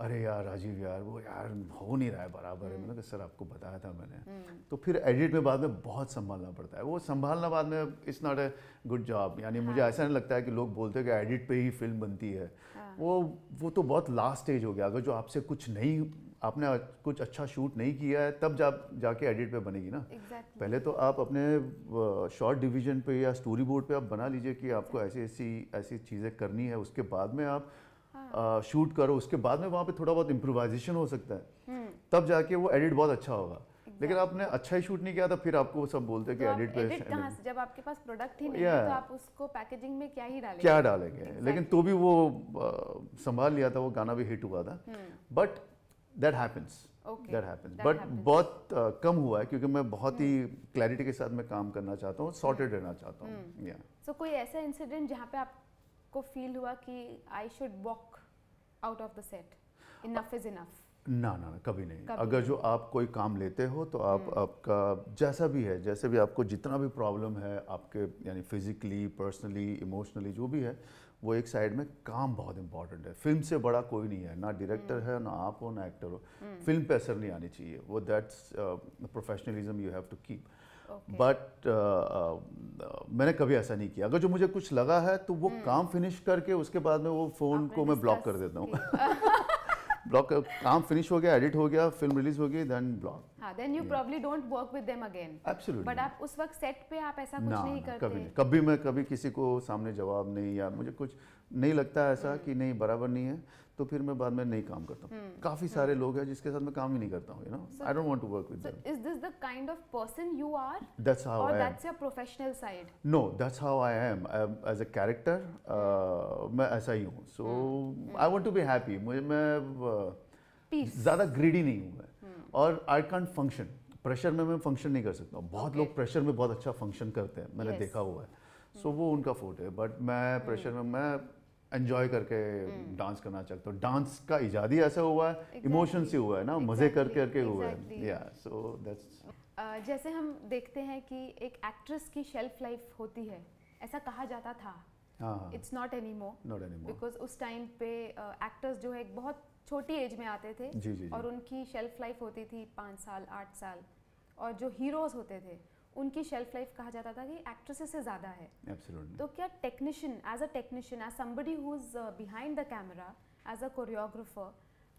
अरे यार राजीव यार वो यार हो नहीं रहा है बराबर है मैंने कहा सर आपको बताया था मैंने तो फिर एडिट में बाद में बहुत संभालना पड़ता है वो संभालना बाद में it's not a good job यानी मुझे हाँ। ऐसा नहीं लगता है कि लोग बोलते हैं कि एडिट पे ही फिल्म बनती है वो वो तो बहुत लास्ट स्टेज हो गया अगर जो आपसे कुछ नहीं आपने कुछ अच्छा शूट नहीं किया है तब जा जाके एडिट पे बनेगी ना exactly. पहले तो आप अपने शॉर्ट डिवीजन पे या स्टोरी बोर्ड पे आप बना लीजिए कि आपको हाँ। ऐसी ऐसी ऐसी चीज़ें करनी है उसके बाद में आप हाँ। शूट करो उसके बाद में वहाँ पे थोड़ा बहुत इम्प्रोवाइजेशन हो सकता है हम्म। तब जाके वो एडिट बहुत अच्छा होगा लेकिन हाँ। आपने अच्छा ही शूट नहीं किया था तो फिर आपको वो सब बोलते तो कि एडिट पे कहां से जब आपके पास प्रोडक्ट ही नहीं है तो आप उसको पैकेजिंग में क्या ही डालेंगे क्या डालेंगे लेकिन तो भी वो संभाल लिया था वो गाना भी हिट हुआ था but that happens that happens but बहुत uh, कम हुआ है क्योंकि मैं बहुत hmm. ही क्लैरिटी हम्म। के साथ मैं काम करना चाहता हूँ सॉर्टेड हम्म। रहना चाहता हूँ या हम्म। सो कोई ऐसा इंसिडेंट जहाँ पे आपको फील हुआ कि I should walk out of the set enough is enough ना ना कभी नहीं कभी अगर जो आप कोई काम लेते हो तो आप हम्म। आपका जैसा भी है जैसे भी आपको जितना भी प्रॉब्लम है आपके यानी फिजिकली पर्सनली इमोशनली जो भी है वो एक साइड में काम बहुत इंपॉर्टेंट है फिल्म से बड़ा कोई नहीं है ना डायरेक्टर हम्म। है ना आप हो ना एक्टर हो हम्म। फिल्म पे असर नहीं आनी चाहिए वो that's professionalism you have to keep but मैंने कभी ऐसा नहीं किया अगर जो मुझे कुछ लगा है तो वो काम फिनिश करके उसके बाद में वो फ़ोन को मैं ब्लॉक कर देता हूँ [LAUGHS] ब्लॉक काम फिनिश हो गया एडिट हो गया फिल्म रिलीज हो गई देन ब्लॉक हां then you probably don't work with them again absolutely but आप उस वक्त सेट पे आप ऐसा कुछ ना, नहीं करते कभी नहीं कभी मैं कभी किसी को सामने जवाब नहीं या मुझे कुछ नहीं लगता ऐसा कि नहीं बराबर नहीं है तो फिर मैं बाद में नहीं काम करता हूँ हम्म। hmm. काफी hmm. सारे लोग हैं जिसके साथ मैं काम ही नहीं करता हूँ you know I don't want to character मैं ऐसा ही हूँ so I want to be happy ज़्यादा ग्रीडी नहीं हूँ मैं hmm. और आई कॉन्ट फंक्शन प्रेशर में मैं फंक्शन नहीं कर सकता हूँ बहुत okay. लोग प्रेशर में बहुत अच्छा फंक्शन करते हैं मैंने yes. देखा हुआ है सो hmm. so, वो उनका फोट है बट मैं प्रेशर hmm. में मैं एंजॉय करके डांस हम्म। करना चाहते हो तो डांस का इजाद ही ऐसा हुआ है इमोशन से हुआ है ना मज़े करके करके हुआ है या सो दैट्स जैसे हम देखते हैं कि एक एक्ट्रेस की शेल्फ लाइफ होती है ऐसा कहा जाता था it's not any more not any because उस टाइम पे एक्टर्स uh, जो है बहुत छोटी एज में आते थे जी, जी, और उनकी शेल्फ लाइफ होती थी पाँच साल आठ साल और जो हीरोज़ होते थे उनकी शेल्फ लाइफ कहा जाता था कि एक्ट्रेसेस से ज़्यादा है Absolutely. तो क्या technician as a technician as somebody who is behind the camera as a choreographer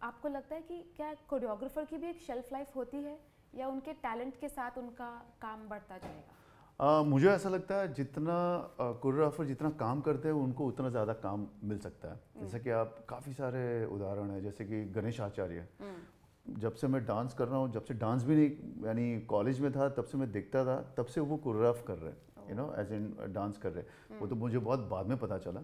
आपको लगता है कि क्या कोरियोग्राफर की भी एक शेल्फ लाइफ होती है या उनके टैलेंट के साथ उनका काम बढ़ता जाएगा Uh, मुझे ऐसा लगता है जितना कोरियोग्राफर uh, जितना काम करते हैं उनको उतना ज़्यादा काम मिल सकता है हम्म। जैसे कि आप काफ़ी सारे उदाहरण हैं जैसे कि गणेश आचार्य हम्म। जब से मैं डांस कर रहा हूँ जब से डांस भी नहीं यानी कॉलेज में था तब से मैं देखता था तब से वो कोरियोग्राफ कर रहे हैं you know as in dance कर रहे हैं वो तो मुझे बहुत बाद में पता चला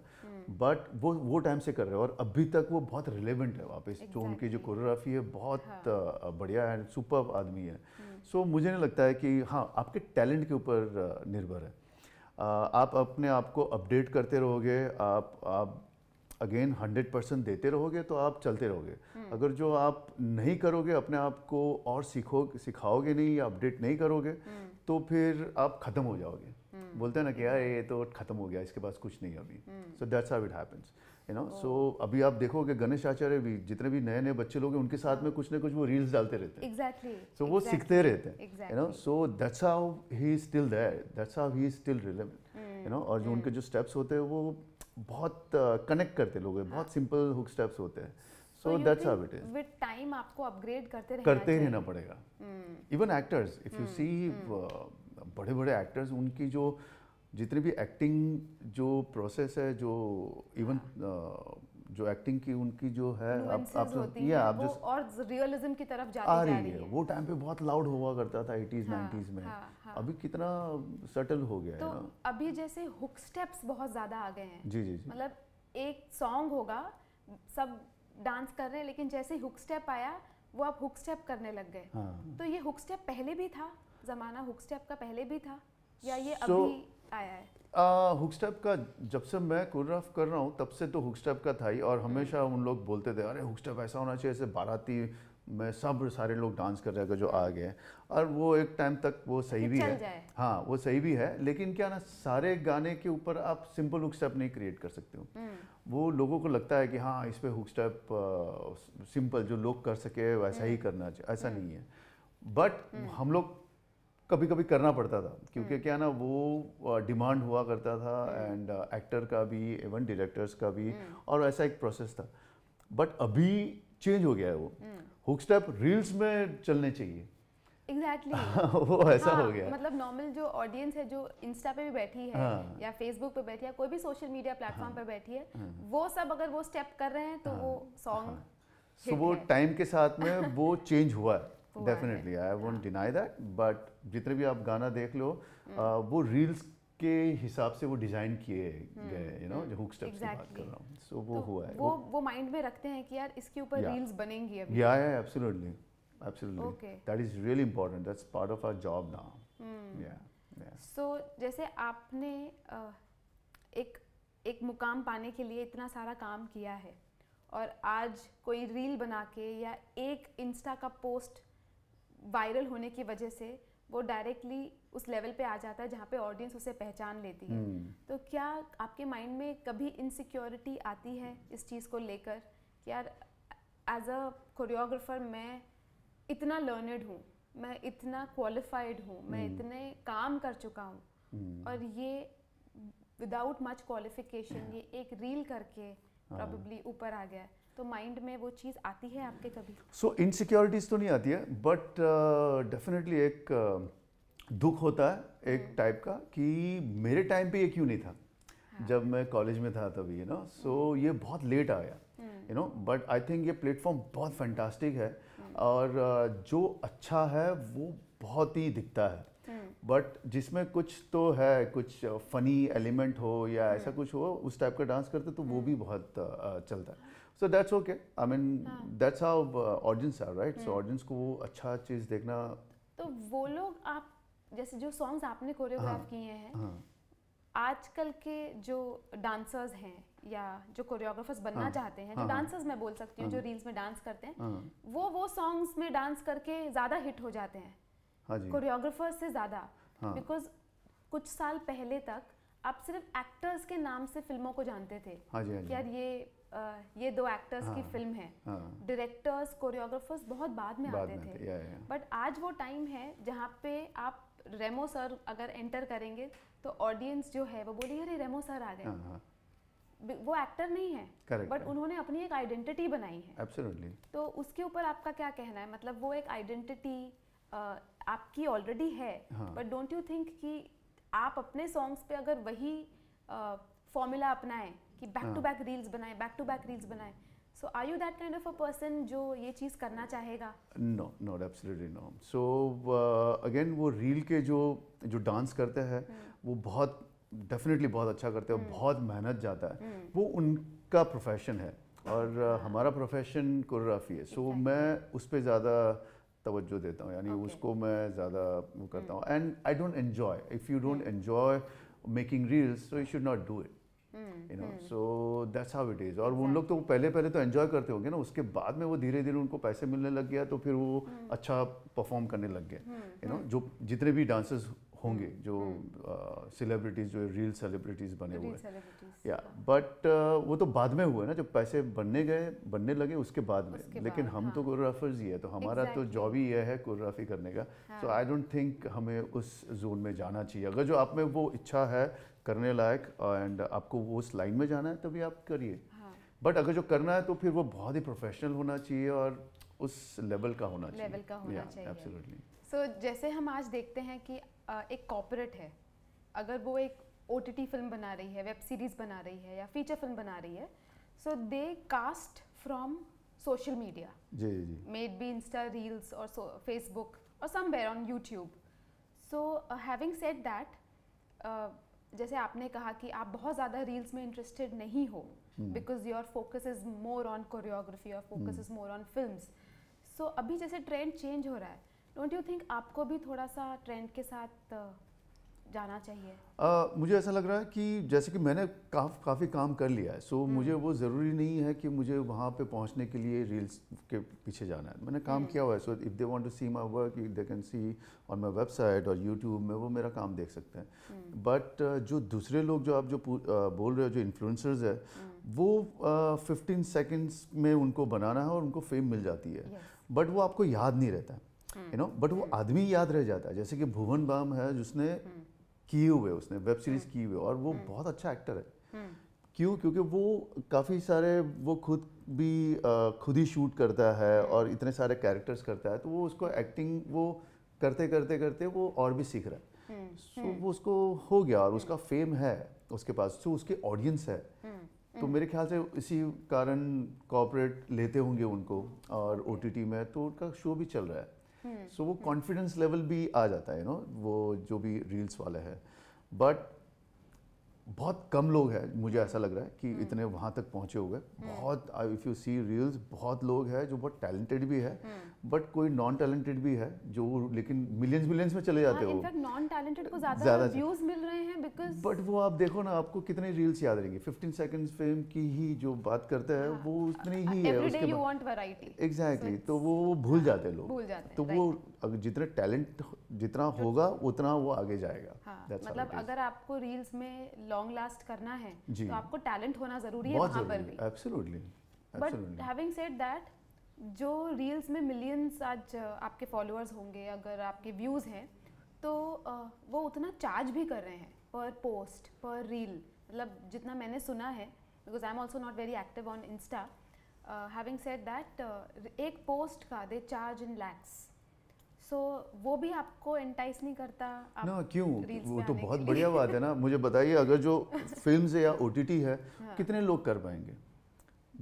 बट वो वो टाइम से कर रहे हैं और अभी तक वो बहुत रिलेवेंट है वापस exactly. जो तो उनकी जो कोरियोग्राफी है बहुत हाँ. Uh, बढ़िया एंड सुपर आदमी है सो so, मुझे नहीं लगता है कि हाँ आपके टैलेंट के ऊपर uh, निर्भर है uh, आप अपने आप को अपडेट करते रहोगे आप आप अगेन हंड्रेड परसेंट देते रहोगे तो आप चलते रहोगे हम्म। अगर जो आप नहीं करोगे अपने आप को और सीखो सिखाओगे नहीं या अपडेट नहीं करोगे हम्म। तो फिर आप ख़त्म हो जाओगे हम्म। बोलते हैं ना कि यार ये तो ख़त्म हो गया इसके पास कुछ नहीं अभी so that's how it happens you know so अभी आप देखोगे गणेश आचार्य भी जितने भी नए नए बच्चे लोग हैं उनके साथ में हाँ। कुछ ना कुछ वो रील्स डालते रहते हैं एग्जैक्टली सो वो सीखते रहते हैं you know so that's how he still there that's how he still relevant you know और जो उनके जो स्टेप्स होते हैं वो बहुत कनेक्ट uh, करते लोग हैं बहुत सिंपल हुक स्टेप्स होते हैं so that's how it is with time आपको अपग्रेड करते रहना करते रहना पड़ेगा even actors if you see बड़े बड़े एक्टर्स उनकी जो जितनी भी एक्टिंग जो प्रोसेस है जो इवन जो एक्टिंग की उनकी जो है आप, आप जो, होती या आप जो और रियलिज्म की तरफ जाती आ रही, जा रही है।, है वो टाइम पे बहुत लाउड हुआ करता था 80s हाँ, 90s में हाँ, हाँ. अभी कितना सटल हो गया तो है ना? अभी जैसे हुक स्टेप्स बहुत ज्यादा आ गए हैं जी जी जी मतलब एक सॉन्ग होगा सब डांस कर रहे हैं लेकिन जैसे हुक स्टेप आया वो आप हुक स्टेप करने लग गए हाँ। तो ये हुक स्टेप पहले भी था जमाना हुक स्टेप का पहले भी था या ये अभी आया है हुक का जब से मैं कोरियोग्राफ कर रहा हूँ तब से तो हुक का था ही और हमेशा हम्म। उन लोग बोलते थे अरे हुक ऐसा होना चाहिए जैसे बाराती में सब सारे लोग डांस कर रहे हैं जो आ गए और वो एक टाइम तक वो सही भी है हाँ वो सही भी है लेकिन क्या ना सारे गाने के ऊपर आप सिंपल हुक स्टेप नहीं क्रिएट कर सकते हो हम्म। वो लोगों को लगता है कि हाँ इस पर हुक स्टेप सिंपल जो लोग कर सके वैसा ही हम्म। करना चाहिए ऐसा नहीं है बट हम लोग कभी कभी करना पड़ता था क्योंकि हम्म। क्या ना वो डिमांड हुआ करता था एंड हम्म। एक्टर का भी इवन डायरेक्टर्स का भी हम्म। और ऐसा एक प्रोसेस था बट अभी चेंज हो गया है वो हुक स्टेप रील्स में चलने चाहिए एग्जैक्टली exactly. [LAUGHS] वो ऐसा हाँ, हो गया मतलब नॉर्मल जो ऑडियंस है जो इंस्टा पे भी बैठी है हाँ, या फेसबुक पे बैठी है कोई भी सोशल मीडिया प्लेटफॉर्म हाँ, पे बैठी है हाँ, वो सब अगर वो स्टेप कर रहे हैं तो हाँ, वो सॉन्ग सो हाँ। वो टाइम के साथ में वो चेंज [LAUGHS] हुआ है definitely I won't deny that but जितने भी आप गाना देख लो हम्म। आ, वो रील्स के हिसाब से वो डिज़ाइन किए हम्म। गए यू नो जो हुक स्टेप्स exactly. की बात कर रहा हूँ सो so, वो तो हुआ है वो वो माइंड में रखते हैं कि यार इसके ऊपर रील्स बनेंगी अभी yeah yeah absolutely absolutely that is really important that's part of our job now yeah so जैसे आपने एक एक मुकाम पाने के लिए इतना सारा काम किया है और आज कोई रील बना के या एक इंस्टा का पोस्ट वायरल होने की वजह से वो डायरेक्टली उस लेवल पे आ जाता है जहाँ पे ऑडियंस उसे पहचान लेती है हम्म। तो क्या आपके माइंड में कभी इनसिक्योरिटी आती है इस चीज़ को लेकर कि यार एज अ कोरियोग्राफर मैं इतना लर्नड हूँ मैं इतना क्वालिफाइड हूँ मैं हम्म। इतने काम कर चुका हूँ हम्म। और ये विदाउट मच क्वालिफिकेशन ये एक रील करके प्रॉब्ली हाँ। ऊपर आ गया है तो माइंड में वो चीज़ आती है आपके कभी सो so, इनसिक्योरिटीज़ तो नहीं आती है बट डेफिनेटली uh, एक uh, दुख होता है एक टाइप हम्म। का कि मेरे टाइम पे ये क्यों नहीं था हाँ. जब मैं कॉलेज में था तभी यू नो सो ये बहुत लेट आया you know but I think ये प्लेटफॉर्म बहुत फैंटास्टिक है हम्म। और uh, जो अच्छा है वो बहुत ही दिखता है बट हम्म। जिसमें कुछ तो है कुछ फनी एलिमेंट हो या ऐसा कुछ हो उस टाइप का डांस करते तो वो भी बहुत uh, uh, चलता है so that's okay I mean that's how audience are right so audience को वो अच्छा चीज़ देखना तो वो लोग आप जैसे जो सॉन्ग्स आपने कोरियोग्राफ हाँ। किए हैं हाँ. आजकल के जो डांसर्स हैं या जो कोरियोग्राफर्स बनना हाँ, चाहते हैं जो हाँ, डांसर्स हाँ। मैं बोल सकती हूँ हाँ, जो रील्स में डांस करते हैं हाँ, वो वो सॉन्ग्स में डांस करके ज़्यादा हिट हो जाते हैं कोरियोग्राफर्स हाँ से ज़्यादा बिकॉज हाँ, कुछ साल पहले तक आप सिर्फ एक्टर्स के नाम से फिल्मों को जानते थे हाँ जी, हाँ जी. यार ये ये दो एक्टर्स हाँ, की फिल्म है डायरेक्टर्स हाँ, कोरियोग्राफर्स बहुत बाद में बाद आते में थे बट आज वो टाइम है जहाँ पे आप रेमो सर अगर एंटर करेंगे तो ऑडियंस जो है वो बोलेंगे अरे रेमो सर आ गए हाँ, हाँ। वो एक्टर नहीं है बट उन्होंने अपनी एक आइडेंटिटी बनाई है Absolutely. तो उसके ऊपर आपका क्या कहना है मतलब वो एक आइडेंटिटी आपकी ऑलरेडी है बट डोंट यू थिंक कि आप अपने सॉन्ग्स पे अगर वही फॉर्मूला अपनाएं कि बैक टू बैक रील्स बनाए बैक टू बैक रील्स बनाए so are you that kind of a person जो ये चीज़ करना चाहेगा no not absolutely no so again वो रील के जो जो डांस करते हैं हम्म। वो बहुत डेफिनेटली बहुत अच्छा करते हैं हम्म। बहुत मेहनत जाता है हम्म। वो उनका प्रोफेशन है और uh, हाँ। हमारा प्रोफेशन कोरियोग्राफी है सो मैं उस पर ज़्यादा तवज्जो देता हूँ यानी उसको मैं ज़्यादा वो करता हूँ and I don't enjoy if you don't enjoy making reels so you should not do it you know so that's how it is और exactly. उन लोग तो पहले पहले तो एन्जॉय करते होंगे ना उसके बाद में वो धीरे धीरे उनको पैसे मिलने लग गया तो फिर वो hmm. अच्छा परफॉर्म करने लग गए यू hmm, नो hmm. जो जितने भी डांसर्स होंगे hmm, जो सेलिब्रिटीज़ uh, जो रियल सेलिब्रिटीज़ बने हुए हैं या बट uh, वो तो बाद में हुए ना जब पैसे बनने गए बनने लगे उसके बाद में उसके लेकिन बाद, हम हाँ. तो कोरियोग्राफर्स ही है तो हमारा तो exactly. तो जॉब ही यह है कोरियोग्राफी करने का सो आई डोंट थिंक हमें उस जोन में जाना चाहिए अगर जो आप में वो इच्छा है करने लायक एंड आपको वो उस लाइन में जाना है तभी आप करिए बट हाँ। अगर जो करना है तो फिर वो बहुत ही प्रोफेशनल होना चाहिए और उस लेवल का होना चाहिए लेवल का होना चाहिए एब्सोल्युटली सो जैसे हम आज देखते हैं कि एक कॉपोरेट है अगर वो एक ओ फिल्म बना रही है वेब सीरीज़ बना रही है या फीचर फिल्म बना रही है so they cast from social media जी जी मेड बी इंस्टा रील्स और फेसबुक और somewhere on YouTube so having set that जैसे आपने कहा कि आप बहुत ज़्यादा रील्स में इंटरेस्टेड नहीं हो because your focus is more on choreography और focus is more on film so अभी जैसे ट्रेंड चेंज हो रहा है डोंट यू थिंक आपको भी थोड़ा सा ट्रेंड के साथ जाना चाहिए आ, मुझे ऐसा लग रहा है कि जैसे कि मैंने काफ, काफ़ी काम कर लिया है सो मुझे हम्म। वो ज़रूरी नहीं है कि मुझे वहाँ पे पहुँचने के लिए रील्स के पीछे जाना है मैंने काम हम्म। किया हुआ है so if they want to see my work they can see on my website और यूट्यूब में वो मेरा काम देख सकते हैं बट हम्म। जो दूसरे लोग जो आप जो बोल रहे हो जो इन्फ्लुंसर्स है वो फिफ्टीन सेकेंड्स में उनको बनाना है और उनको फेम मिल जाती है बट वो आपको याद नहीं रहता है यू नो बट वो आदमी याद रह जाता है जैसे कि भुवन बाम है जिसने किए हुए उसने वेब सीरीज हम्म। की हुए और वो हम्म। बहुत अच्छा एक्टर है हम्म। क्यों क्योंकि वो काफ़ी सारे वो खुद भी खुद ही शूट करता है और इतने सारे कैरेक्टर्स करता है तो वो उसको एक्टिंग वो करते करते करते वो और भी सीख रहा है सो so, वो उसको हो गया और उसका फेम है उसके पास सो so, ऑडियंस है तो मेरे ख्याल से इसी कारण कॉपरेट लेते होंगे उनको और ओ में तो उनका शो भी चल रहा है सो hmm. वो कॉन्फिडेंस hmm. लेवल भी आ जाता है यू नो वो जो भी रील्स वाला है बट बहुत कम लोग हैं मुझे ऐसा लग रहा है कि हम्म। इतने वहाँ तक पहुँचे हुए हम्म। बहुत इफ़ यू सी रील्स बहुत लोग हैं जो बहुत टैलेंटेड भी है बट हम्म। कोई नॉन टैलेंटेड भी है जो लेकिन मिलियंस मिलियंस में चले जाते हाँ, हो नॉन टैलेंटेड को ज़्यादा व्यूज मिल रहे हैं बिकॉज बट वो आप देखो ना आपको कितने रील्स याद रहेंगे फिफ्टीन सेकेंड फिल्म की ही जो बात करते हैं हाँ। वो उतनी ही uh, है एग्जैक्टली तो वो भूल जाते हैं हाँ, लोग तो वो अगर जितने टैलेंट जितना होगा उतना वो आगे जाएगा हाँ, मतलब अगर आपको रील्स में लॉन्ग लास्ट करना है तो आपको टैलेंट होना जरूरी है वहां पर भी absolutely but having said that जो रील्स में मिलियंस आज uh, आपके फॉलोअर्स होंगे अगर आपके व्यूज़ हैं तो uh, वो उतना चार्ज भी कर रहे हैं पर पोस्ट पर रील मतलब जितना मैंने सुना है because I am also not very active on insta having said that एक पोस्ट का दे चार्ज इन लैक्स सो वो भी आपको एंटाइस नहीं करता ना क्यों वो तो बहुत बढ़िया बात है ना मुझे बताइए अगर जो फिल्म [LAUGHS] है या ओ है हाँ। कितने लोग कर पाएंगे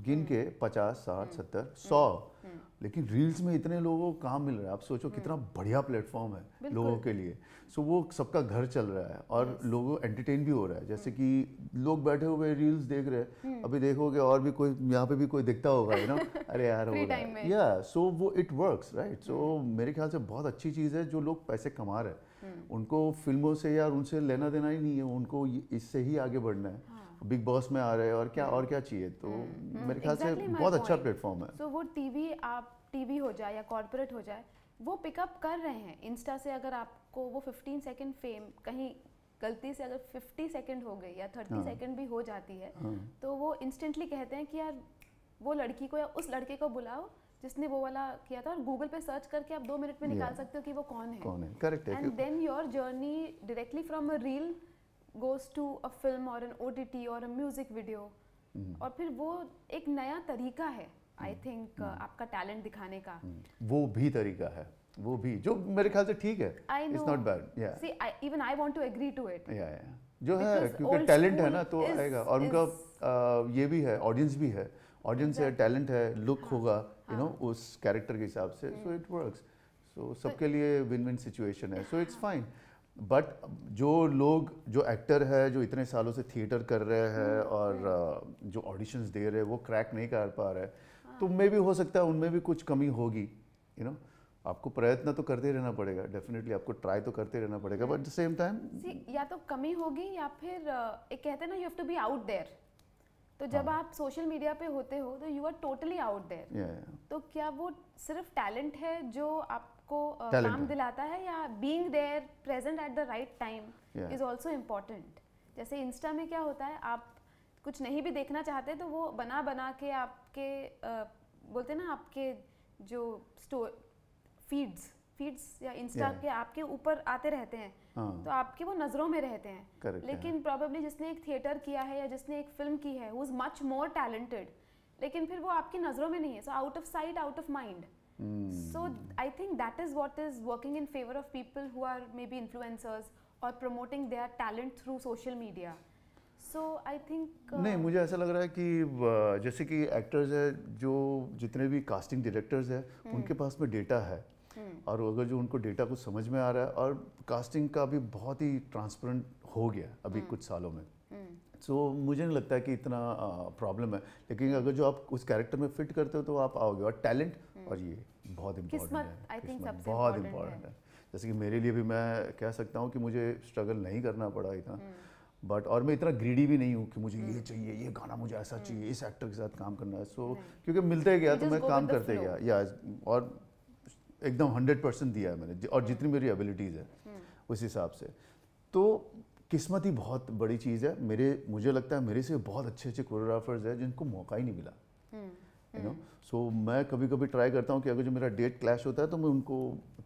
गिन हाँ। के पचास साठ हाँ। सत्तर सौ हम्म। लेकिन रील्स में इतने लोगों को काम मिल रहा है आप सोचो हम्म। कितना बढ़िया प्लेटफॉर्म है लोगों के लिए सो वो सबका घर चल रहा है और लोगों एंटरटेन भी हो रहा है जैसे हम्म। कि लोग बैठे हुए रील्स देख रहे हैं अभी देखोगे और भी कोई यहाँ पे भी कोई दिखता होगा ना [LAUGHS] अरे यार हो रहा है या सो वो इट वर्क राइट सो मेरे ख्याल से बहुत अच्छी चीज़ है जो लोग पैसे कमा रहे हैं उनको फिल्मों से या उनसे लेना देना ही नहीं है उनको इससे ही आगे बढ़ना है बिग बॉस में आ रहे हैं और क्या और क्या चाहिए तो हम्म, हम्म, मेरे ख्याल से बहुत अच्छा प्लेटफॉर्म है सो so, वो टीवी आप टीवी हो जाए या कॉर्पोरेट हो जाए वो पिकअप कर रहे हैं इंस्टा से अगर आपको वो 15 सेकंड फेम कहीं गलती से अगर 50 सेकंड हो गई या 30 सेकंड हाँ। भी हो जाती है हाँ। तो वो इंस्टेंटली कहते हैं कि यार वो लड़की को या उस लड़के को बुलाओ जिसने वो वाला किया था और गूगल पे सर्च करके आप दो मिनट में निकाल सकते हो कि वो कौन है कौन है correct and then your journey directly from a reel goes to a film or an OTT or a music video hmm. और फिर वो एक नया तरीका है I think hmm. hmm. uh, आपका टैलेंट दिखाने का hmm. वो भी तरीका है वो भी जो मेरे ख्याल से ठीक है it's not bad yeah see even I want to agree to it yeah yeah जो है क्योंकि टैलेंट है ना तो is, आएगा और is, उनका uh, ये भी है ऑडियंस भी है ऑडियंस है टैलेंट है लुक हाँ, होगा यू नो हाँ। उस कैरेक्टर के हिसाब से सो इट वर्क्स सो सबके लिए विन विन सिचुएशन है सो इट्स फाइन बट जो लोग जो एक्टर है जो इतने सालों से थिएटर कर रहे हैं हाँ, और जो ऑडिशंस दे रहे हैं वो क्रैक नहीं कर पा रहे हाँ। तो में भी हो सकता है उनमें भी कुछ कमी होगी यू नो आपको प्रयत्न तो करते रहना पड़ेगा डेफिनेटली आपको ट्राई तो करते रहना पड़ेगा बट सेम टाइम या तो कमी होगी या फिर एक कहते हैं ना you have to be out there तो जब हाँ. आप सोशल मीडिया पे होते हो तो you are totally out there तो क्या वो सिर्फ टैलेंट है जो आप आपको काम दिलाता है या being there present at the right time is also important जैसे इंस्टा में क्या होता है आप कुछ नहीं भी देखना चाहते तो वो बना बना के आपके आ, बोलते ना आपके जो स्टोर फीड्स फीड्स या इंस्टा yeah. के आपके ऊपर आते रहते हैं हाँ. तो आपके वो नज़रों में रहते हैं Correct लेकिन प्रॉबेबली जिसने एक थिएटर किया है या जिसने एक फिल्म की है who is much more talented लेकिन फिर वो आपकी नज़रों में नहीं है so out of sight out of mind Mm. So hmm. I think that is what is working in favor of people who are maybe influencers और promoting their talent through social media. So I think uh, नहीं मुझे ऐसा लग रहा है कि जैसे कि एक्टर्स है जो जितने भी कास्टिंग डायरेक्टर्स है hmm. उनके पास में डेटा है hmm. और अगर जो उनको डेटा कुछ समझ में आ रहा है और कास्टिंग का भी बहुत ही ट्रांसपेरेंट हो गया अभी hmm. कुछ सालों में सो hmm. so, मुझे नहीं लगता है कि इतना प्रॉब्लम है लेकिन अगर जो आप उस कैरेक्टर में फिट करते हो तो आप आओगे और टैलेंट और ये बहुत इम्पोर्टेंट है बहुत इम्पोर्टेंट है जैसे कि मेरे लिए भी मैं कह सकता हूँ कि मुझे स्ट्रगल नहीं करना पड़ा इतना बट हम्म। और मैं इतना ग्रीडी भी नहीं हूँ कि मुझे ये हम्म। चाहिए ये गाना मुझे ऐसा हम्म। चाहिए इस एक्टर के साथ काम करना है सो क्योंकि मिलते गया तो मैं काम करते गया या और एकदम हंड्रेड परसेंट दिया है मैंने और जितनी मेरी एबिलिटीज़ है उस हिसाब से तो किस्मत ही बहुत बड़ी चीज़ है मेरे मुझे लगता है मेरे से बहुत अच्छे अच्छे कोरियोग्राफर्स हैं जिनको मौका ही नहीं मिला यू नो सो मैं कभी कभी ट्राई करता हूँ कि अगर जो मेरा डेट क्लैश होता है तो मैं उनको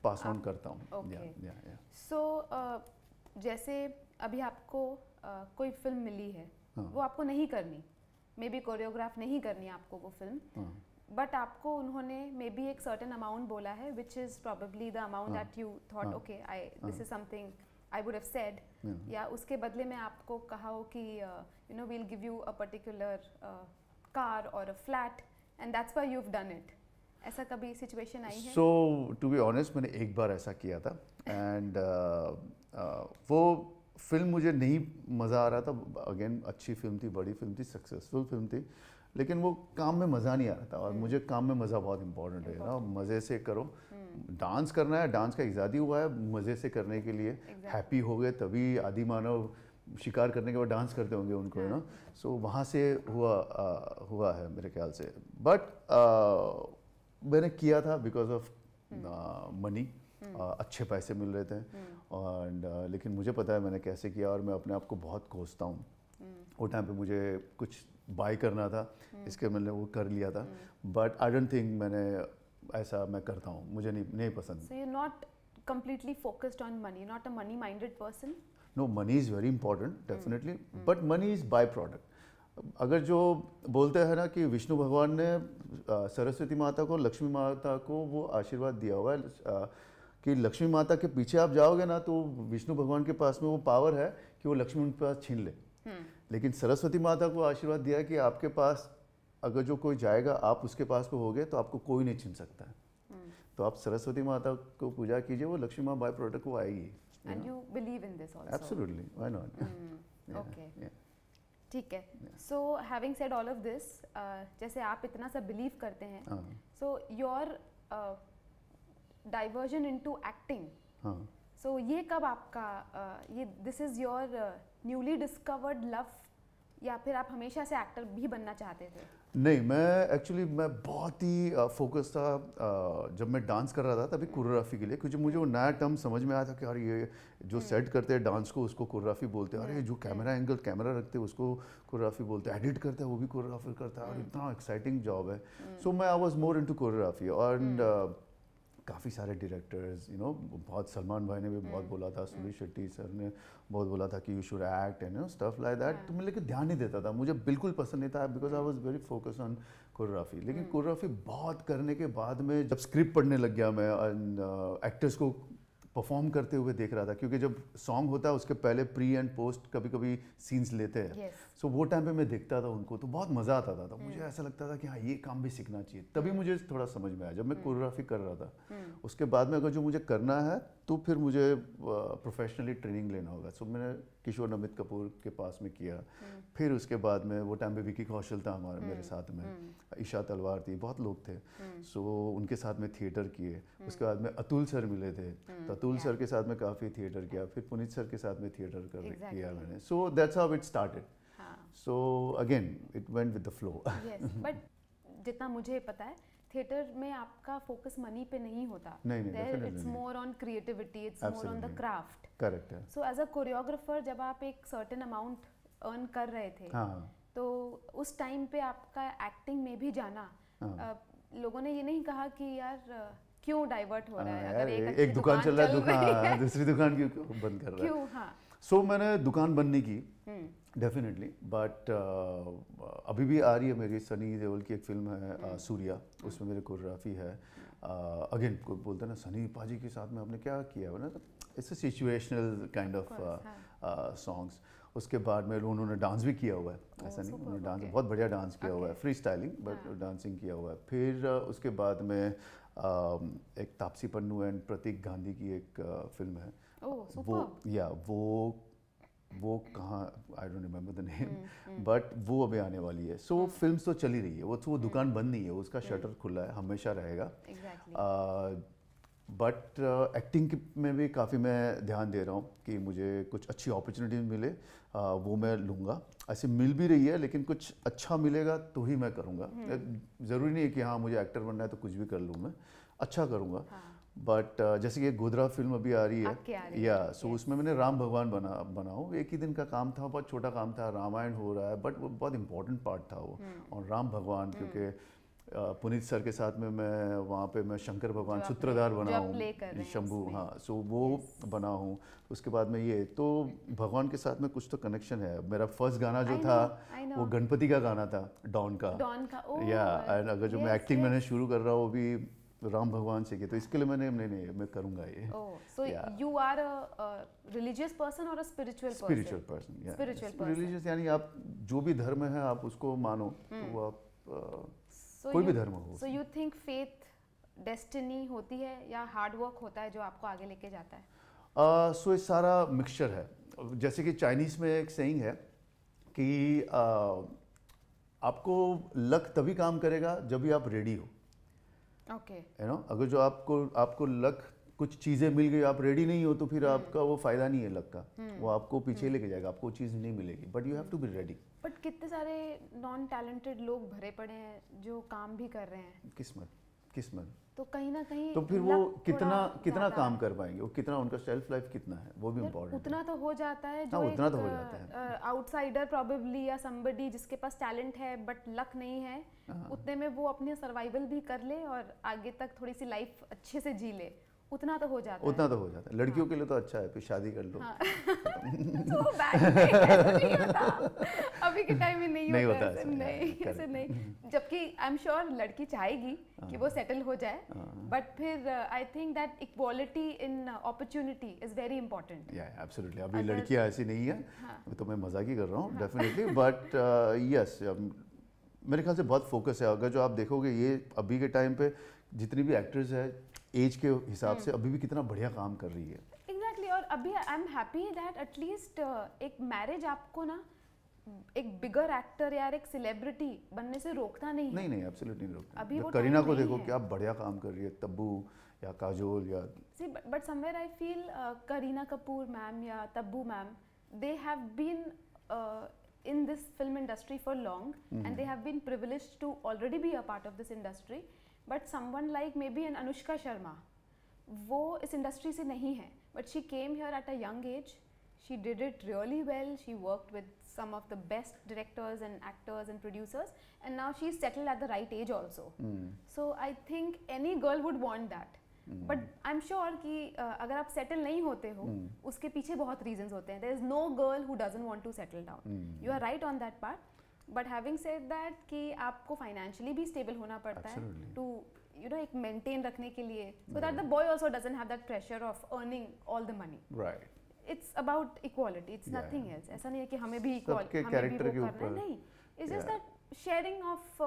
पास हाँ। ऑन करता हूँ सो जैसे अभी आपको कोई फिल्म मिली है हाँ। वो आपको नहीं करनी मे बी कोरियोग्राफ नहीं करनी आपको वो फिल्म बट हाँ। आपको उन्होंने मे बी एक सर्टन अमाउंट बोला है which is probably the amount that you thought okay I this is something I would have said या उसके बदले में आपको कहा हो कि you know we'll give you a particular car और a flat and that's why you done it ऐसा कभी सिचुएशन आई है सो टू बी ऑनेस्ट मैंने एक बार ऐसा किया था एंड uh, uh, वो फिल्म मुझे नहीं मज़ा आ रहा था अगेन अच्छी फिल्म थी बड़ी फिल्म थी सक्सेसफुल फिल्म थी लेकिन वो काम में मज़ा नहीं आ रहा था और hmm. मुझे काम में मज़ा बहुत इंपॉर्टेंट है ना मज़े से करो डांस hmm. करना है डांस का एग्जादी हुआ है मज़े से करने के लिए हैप्पी हो गए तभी आदि मानव शिकार करने के बाद डांस करते होंगे उनको ना हाँ। सो वहाँ से हुआ आ, हुआ है मेरे ख्याल से बट मैंने किया था बिकॉज ऑफ मनी अच्छे पैसे मिल रहे थे एंड हम्म। uh, लेकिन मुझे पता है मैंने कैसे किया और मैं अपने आप को बहुत कोसता हूँ वो टाइम हम्म। पे मुझे कुछ बाय करना था हम्म। इसके मैंने वो कर लिया था बट आई डोंट थिंक मैंने ऐसा मैं करता हूँ मुझे नहीं नहीं पसंद so completely focused completely focused on money not a money minded person no money is very important definitely but money is by product अगर जो बोलते हैं ना कि विष्णु भगवान ने सरस्वती माता को लक्ष्मी माता को वो आशीर्वाद दिया हुआ है कि लक्ष्मी माता के पीछे आप जाओगे ना तो विष्णु भगवान के पास में वो पावर है कि वो लक्ष्मी उनके पास छीन ले hmm. लेकिन सरस्वती माता को आशीर्वाद दिया कि आपके पास अगर जो कोई जाएगा आप उसके पास को गए तो आपको कोई नहीं छीन सकता है hmm. तो आप सरस्वती माता को पूजा कीजिए वो लक्ष्मी माँ बाय प्रोडक्ट वो आएगी And you, know? you believe in this also? Absolutely. Why not? Mm. [LAUGHS] yeah, okay. Yeah. ठीक है so having said all of this जैसे आप इतना सब बिलीव करते हैं so your diversion into acting so ये कब आपका uh, ये this is your newly discovered love या फिर आप हमेशा से एक्टर भी बनना चाहते थे नहीं मैं एक्चुअली मैं बहुत ही फोकस था जब मैं डांस कर रहा था तभी कोरियोग्राफी के लिए क्योंकि मुझे वो नया टर्म समझ में आया था कि यार ये जो सेट हम्म। करते हैं डांस को उसको कोरियोग्राफी बोलते हैं अरे हम्म, जो कैमरा एंगल कैमरा रखते हैं उसको कोरियोग्राफी बोलते हैं एडिट करता है वो भी कोरियोग्राफी करता है और हम्म। इतना एक्साइटिंग जॉब है सो मैं I was more into choreography and काफ़ी सारे डायरेक्टर्स यू नो बहुत सलमान भाई ने भी बहुत हम्म, बोला था हम्म। सुनील शेट्टी सर ने बहुत बोला था कि you should act and stuff like that तो मैं लेकिन ध्यान नहीं देता था मुझे बिल्कुल पसंद नहीं था because I was very focus on choreography लेकिन कोरियोग्राफी हम्म। बहुत करने के बाद में जब स्क्रिप्ट पढ़ने लग गया मैं एक्टर्स uh, को परफॉर्म करते हुए देख रहा था क्योंकि जब सॉन्ग होता है उसके पहले प्री एंड पोस्ट कभी कभी सीन्स लेते हैं सो yes. so, वो टाइम पे मैं देखता था उनको तो बहुत मज़ा आता था तो hmm. मुझे ऐसा लगता था कि हाँ ये काम भी सीखना चाहिए तभी hmm. मुझे थोड़ा समझ में आया जब मैं hmm. कर रहा था hmm. उसके बाद में अगर जो मुझे करना है तो फिर मुझे प्रोफेशनली ट्रेनिंग लेना होगा सो so, मैंने किशोर नमित कपूर के पास में किया हम्म। फिर उसके बाद में वो टाइम पे विकी कौशल था हमारे मेरे हम्म, साथ में हम्म। ईशा तलवार थी बहुत लोग थे सो so, उनके साथ में थिएटर किए उसके बाद में अतुल सर मिले थे तो अतुल सर के साथ में काफ़ी थिएटर किया फिर पुनीत सर के साथ में थिएटर कर exactly. किया मैंने so that's how it started so again it went with the flow but जितना मुझे पता है थिएटर में आपका फोकस मनी पे नहीं होता it's more on creativity it's more on the craft correct so as a choreographer जब आप एक सर्टेन अमाउंट अर्न कर रहे थे हाँ। तो उस टाइम पे आपका एक्टिंग में भी जाना हाँ। लोगों ने ये नहीं कहा कि यार क्यों डाइवर्ट हो रहा है हाँ, अगर एक, एक दुकान चल रहा है दूसरी दुकान क्यों बंद कर रहा है क्यों हाँ सो so, मैंने दुकान बंद नहीं की डेफिनेटली हम्म। बट uh, अभी भी आ रही है मेरी सनी देओल की एक फिल्म है आ, uh, हम्म। सूर्या उसमें मेरी कोरियोग्राफी है अगेन uh, कोई बोलते हैं ना सनी पाजी के साथ में आपने क्या किया है ना it's situational kind of songs उसके बाद में उन्होंने डांस भी किया हुआ है oh, ऐसा नहीं उन्होंने डांस okay. बहुत बढ़िया डांस किया okay. हुआ है फ्री स्टाइलिंग बट डांसिंग किया हुआ है फिर uh, उसके बाद में um, एक तापसी पन्नू एंड प्रतीक गांधी की एक फिल्म uh, है वो oh, या वो वो कहाँ I don't remember the name but वो अभी आने वाली है सो so, फिल्म hmm. तो चली रही है वो तो वो hmm. दुकान बंद नहीं है उसका शटर hmm. खुला है हमेशा रहेगा बट एक्टिंग uh, में भी काफ़ी मैं ध्यान दे रहा हूँ कि मुझे कुछ अच्छी अपॉर्चुनिटी मिले uh, वो मैं लूँगा ऐसे मिल भी रही है लेकिन कुछ अच्छा मिलेगा तो ही मैं करूँगा ज़रूरी नहीं है कि हाँ मुझे एक्टर बनना है तो कुछ भी कर लूँ मैं अच्छा करूँगा हाँ. बट uh, जैसे कि गोदरा फिल्म अभी आ रही है या सो yeah, so उसमें मैंने राम भगवान बना बनाऊँ एक ही दिन का काम था बहुत छोटा काम था रामायण हो रहा है बट वो बहुत इम्पोर्टेंट पार्ट था वो hmm. और राम भगवान hmm. क्योंकि uh, पुनीत सर के साथ में मैं वहाँ पे मैं शंकर भगवान सूत्रधार बना हूँ शंभू हाँ सो वो बना हूँ उसके बाद में ये तो भगवान के साथ में कुछ तो कनेक्शन है मेरा फर्स्ट गाना जो I था know, know. वो गणपति का गाना था डॉन का डॉन का या oh एंड अगर जो yes, मैं एक्टिंग yes. मैंने शुरू कर रहा हूँ वो भी राम भगवान से तो इसके लिए मैंने नहीं नहीं मैं करूंगा ये so you are a religious person और a spiritual person spiritual person spiritual religious यानी आप जो भी धर्म है आप उसको मानो hmm. तो आप uh, so कोई you, भी धर्म हो so you think faith destiny होती है या हार्ड वर्क होता है जो आपको आगे लेके जाता है सो uh, so ये सारा मिक्सचर है जैसे कि चाइनीज में एक सेइंग है कि uh, आपको लक तभी काम करेगा जब भी आप रेडी हो hmm. ओके यू नो अगर जो आपको आपको लक कुछ चीज़ें मिल गई आप रेडी नहीं हो तो फिर hmm. आपका वो फ़ायदा नहीं है लक का hmm. वो आपको पीछे hmm. लेके जाएगा आपको चीज़ नहीं मिलेगी but you have to be ready but कितने सारे नॉन टैलेंटेड लोग भरे पड़े हैं जो काम भी कर रहे हैं किस्मत किस्मत तो कहीं ना कहीं तो फिर वो कितना कितना काम कर पाएंगे वो कितना उनका शेल्फ लाइफ कितना है वो भी इम्पोर्टेंट उतना तो हो जाता है जो हाँ, उतना तो हो जाता है आउटसाइडर प्रोबेबली या समबडी जिसके पास टैलेंट है बट लक नहीं है हाँ। उतने में वो अपने सर्वाइवल भी कर ले और आगे तक थोड़ी सी लाइफ अच्छे से जी ले उतना तो हो जाता उतना है। तो हो जाता है लड़कियों हाँ। के लिए तो अच्छा है फिर शादी कर लो हाँ। [LAUGHS] तो अभी के टाइम में नहीं, नहीं होता, नहीं जबकि आई एम श्योर लड़की चाहेगी कि हाँ। वो सेटल हो जाए बट हाँ। फिर I think that equality in opportunity is very important absolutely अभी लड़कियां ऐसी नहीं है मैं तो मैं मजाक ही कर रहा हूँ डेफिनेटली बट यस मेरे ख्याल से बहुत फोकस है अगर जो आप देखोगे ये अभी के टाइम पे जितनी भी एक्ट्रेस है एज के हिसाब hmm. से अभी भी कितना बढ़िया काम कर रही है एग्जैक्टली और अभी I am happy that at least एक मैरिज आपको ना एक बिगर एक्टर या एक सेलिब्रिटी बनने से रोकता नहीं नहीं नहीं एब्सोल्युटली नहीं रोकता अभी करीना को देखो क्या बढ़िया काम कर रही है तब्बू या काजोल या see but somewhere I feel Kareena Kapoor ma'am या Tabu ma'am they have been in this film industry for long and they have been privileged to already be a part of this industry but someone like maybe an Anushka Sharma वो इस इंडस्ट्री से नहीं है but she came here at a young age she did it really well she work with some of the best directors and actors and producers and now she is settle at the right age also so I think any girl would want that but I am sure कि uh, अगर आप settle नहीं होते हो hmm. उसके पीछे बहुत reason होते हैं there is no girl who doesn't want to settle down you are right on that part but having said that कि आपको फाइनेंशियली भी स्टेबल होना पड़ता है टू यू नो एक मेंटेन रखने के लिए so that the boy also doesn't have that pressure of earning all the money right it's about equality it's nothing else ऐसा नहीं है कि हमें भी इक्वल हमें भी वो करना है नहीं it's just that sharing of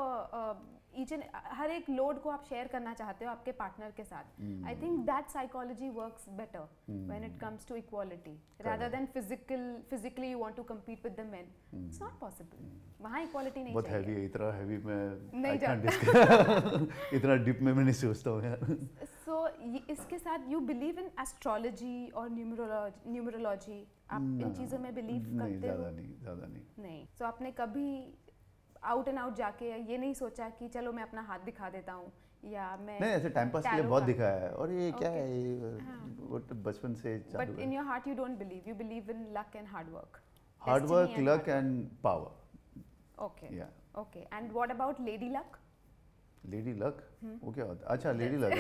each and uh, हर एक लोड को आप शेयर करना चाहते हो आपके पार्टनर के साथ I think that psychology work better when it comes to equality rather than physical physically you want to compete with the man it's not possible वहाँ इक्वालिटी नहीं बहुत हैवी है इतना हैवी मैं नहीं जानती [LAUGHS] इतना डीप में मैं नहीं सोचता हूँ सो इसके साथ यू बिलीव इन एस्ट्रोलॉजी और न्यूमरोलॉजी आप इन चीज़ों में बिलीव करते हो नहीं ज़्यादा नहीं ज़्यादा नहीं नहीं सो आपने कभी आउट एंड आउट जाके ये नहीं सोचा कि चलो मैं अपना हाथ दिखा देता हूँ या मैं नहीं ऐसे टाइम पास के लिए बहुत है और ये क्या है हाँ। बचपन से but in your heart you don't believe you believe in luck and hard work hard work luck and power okay okay and what about lady luck lady luck वो क्या होता अच्छा लेडी लक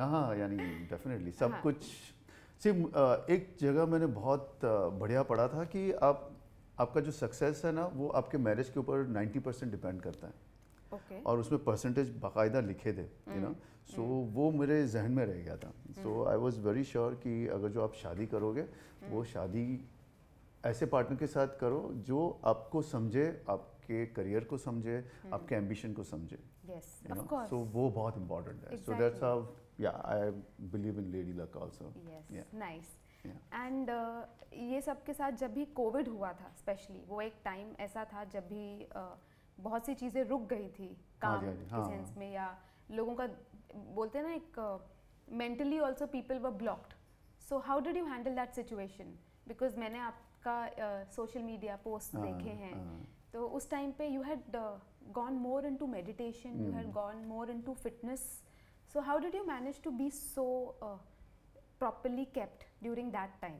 हाँ [LAUGHS] हाँ यानी डेफिनेटली सब हाँ। कुछ सिर्फ एक जगह मैंने बहुत बढ़िया पढ़ा था कि आप आपका जो सक्सेस है ना वो आपके मैरिज के ऊपर 90 परसेंट डिपेंड करता है okay. और उसमें परसेंटेज बाकायदा लिखे थे यू नो सो वो मेरे जहन में रह गया था so I was very sure कि अगर जो आप शादी करोगे hmm. वो शादी ऐसे पार्टनर के साथ करो जो आपको समझे आपके करियर को समझे hmm. आपके एम्बिशन को समझे सो वो बहुत इम्पोर्टेंट है सो दैट्स हाउ या I believe in lady luck also nice and yeah. uh, ये सब के साथ जब भी कोविड हुआ था स्पेशली वो एक टाइम ऐसा था जब भी uh, बहुत सी चीज़ें रुक गई थी काम हाँ, हाँ के हाँ. सेंस हाँ। में या लोगों का बोलते हैं ना एक mentally also people were blocked so how did you handle that situation because मैंने आपका सोशल मीडिया पोस्ट देखे हैं हाँ। तो उस टाइम पे you had gone more into meditation you had gone more into fitness so how did you manage to be so properly kept during that time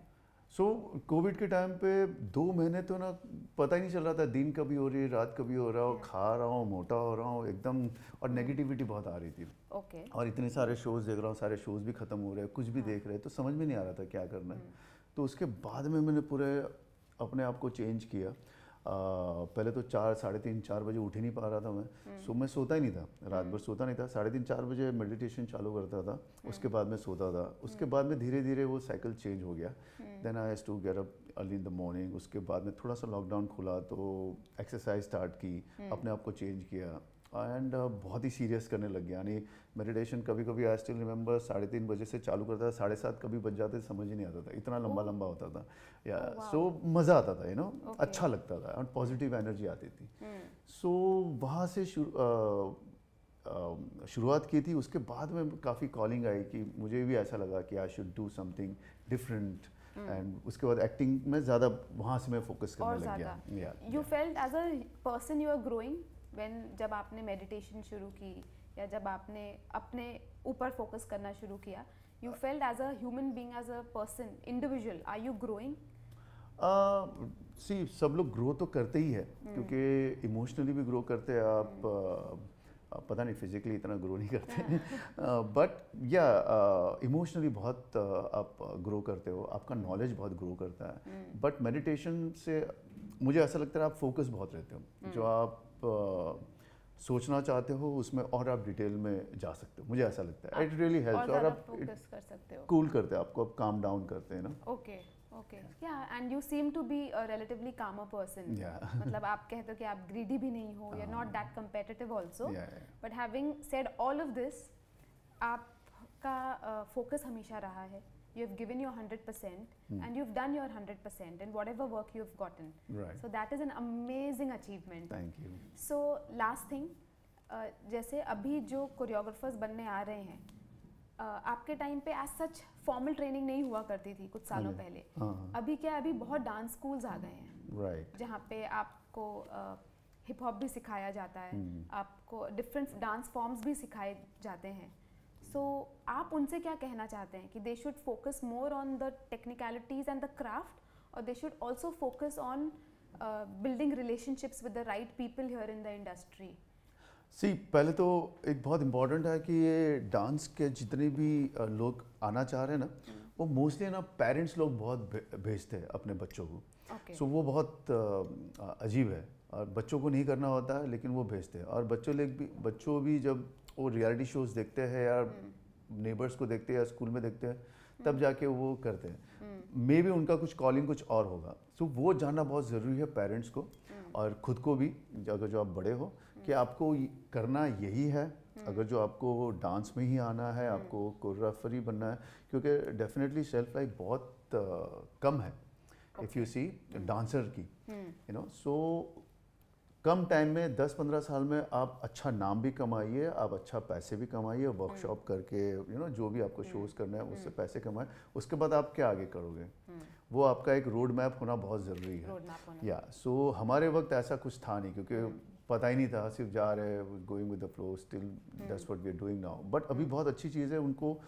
so Covid के time पे दो महीने तो ना पता ही नहीं चल रहा था दिन कभी हो रही है रात कभी हो रहा हो खा रहा हूँ मोटा हो रहा हूँ एकदम और नेगेटिविटी बहुत आ रही थी ओके okay. और इतने सारे शोज़ देख रहा हूँ सारे शोज़ भी ख़त्म हो रहे हैं कुछ भी हाँ. देख रहे हैं तो समझ में नहीं आ रहा था क्या करना है hmm. तो उसके बाद में मैंने पूरे अपने आप को चेंज किया पहले तो चार साढ़े तीन चार बजे उठ ही नहीं पा रहा था मैं हम्म। सो मैं सोता ही नहीं था हम्म। रात भर सोता नहीं था साढ़े तीन चार बजे मेडिटेशन चालू करता था हम्म। उसके बाद मैं सोता था उसके बाद में धीरे धीरे वो साइकिल चेंज हो गया then I has to get up early in the morning उसके बाद में थोड़ा सा लॉकडाउन खुला तो एक्सरसाइज स्टार्ट की अपने आप को चेंज किया एंड uh, बहुत ही सीरियस करने लग गया यानी मेडिटेशन कभी कभी आई स्टिल रिमेंबर साढ़े तीन बजे से चालू करता था साढ़े सात कभी बज जाते समझ ही नहीं आता था इतना लंबा oh. लंबा होता था या सो oh, मज़ा आता था यू नो अच्छा लगता था एंड पॉजिटिव एनर्जी आती थी सो hmm. वहाँ से शुरुआत की थी उसके बाद में काफ़ी कॉलिंग आई कि मुझे भी ऐसा लगा कि I should do something different and उसके बाद एक्टिंग में ज़्यादा वहाँ से मैं फोकस करने लग गया you felt as a person you are growing when जब आपने मेडिटेशन शुरू की या जब आपने अपने ऊपर फोकस करना शुरू किया you felt as a human being as a person individual are you growing see सब लोग ग्रो तो करते ही है hmm. क्योंकि इमोशनली भी ग्रो करते हैं आप hmm. आ, uh, पता नहीं फिजिकली इतना ग्रो नहीं करते बट या इमोशनली बहुत uh, आप ग्रो uh, करते हो आपका नॉलेज बहुत ग्रो करता है बट hmm. मेडिटेशन से मुझे ऐसा लगता है आप फोकस बहुत रहते हो hmm. जो आप सोचना चाहते हो उसमें और आप डिटेल में जा सकते हो मुझे ऐसा लगता है इट रियली हेल्प्स और आप फोकस कर सकते हो कूल cool करते हैं आपको आप काम डाउन करते हैं ना ओके ओके या and you seem to be a relatively calmer person मतलब आप कहते हो कि आप ग्रीडी भी नहीं हो you are not that competitive also but having said all of this आपका फोकस uh, हमेशा रहा है you have given your 100% mm. and you've done your 100% in whatever work you've gotten. Right. So that is an amazing achievement. Thank you. So last thing, जैसे अभी जो choreographers बनने आ रहे हैं आपके टाइम पे एज सच फॉर्मल ट्रेनिंग नहीं हुआ करती थी कुछ सालों पहले अभी क्या अभी बहुत डांस स्कूल्स आ गए हैं right. जहाँ पे आपको uh, हिप हॉप भी सिखाया जाता है आपको डिफरेंट डांस फॉर्म्स भी सिखाए जाते हैं सो so, आप उनसे क्या कहना चाहते हैं कि they should focus more on the technicalities and the craft और they should also focus on building relationships with the right people here in the industry see पहले तो एक बहुत इम्पॉर्टेंट है कि ये डांस के जितने भी uh, लोग आना चाह रहे हैं ना हम्म। वो मोस्टली ना पेरेंट्स लोग बहुत भेजते हैं अपने बच्चों को सो okay. so, वो बहुत uh, अजीब है और बच्चों को नहीं करना होता है लेकिन वो भेजते हैं और बच्चों भी बच्चों भी जब वो रियलिटी शोज देखते हैं या नेबर्स हम्म। को देखते हैं या स्कूल में देखते हैं हम्म। तब जाके वो करते हैं मे हम्म। भी उनका कुछ कॉलिंग कुछ और होगा सो वो जानना बहुत ज़रूरी है पेरेंट्स को और ख़ुद को भी अगर जो आप बड़े हो कि आपको करना यही है अगर जो आपको डांस में ही आना है आपको कोरियोग्राफर ही बनना है क्योंकि डेफिनेटली सेल्फ लाइफ बहुत कम है इफ़ यू सी डांसर की यू नो सो कम टाइम में 10-15 साल में आप अच्छा नाम भी कमाइए आप अच्छा पैसे भी कमाइए वर्कशॉप हम्म। करके यू you नो know, जो भी आपको शोज करना है उससे हम्म। पैसे कमाए उसके बाद आप क्या आगे करोगे हम्म। वो आपका एक रोड मैप होना बहुत ज़रूरी है या सो yeah, so, हमारे वक्त ऐसा कुछ था नहीं क्योंकि पता ही नहीं था सिर्फ जा रहे going with the flow still that's what we are doing now but अभी बहुत अच्छी चीज़ है उनको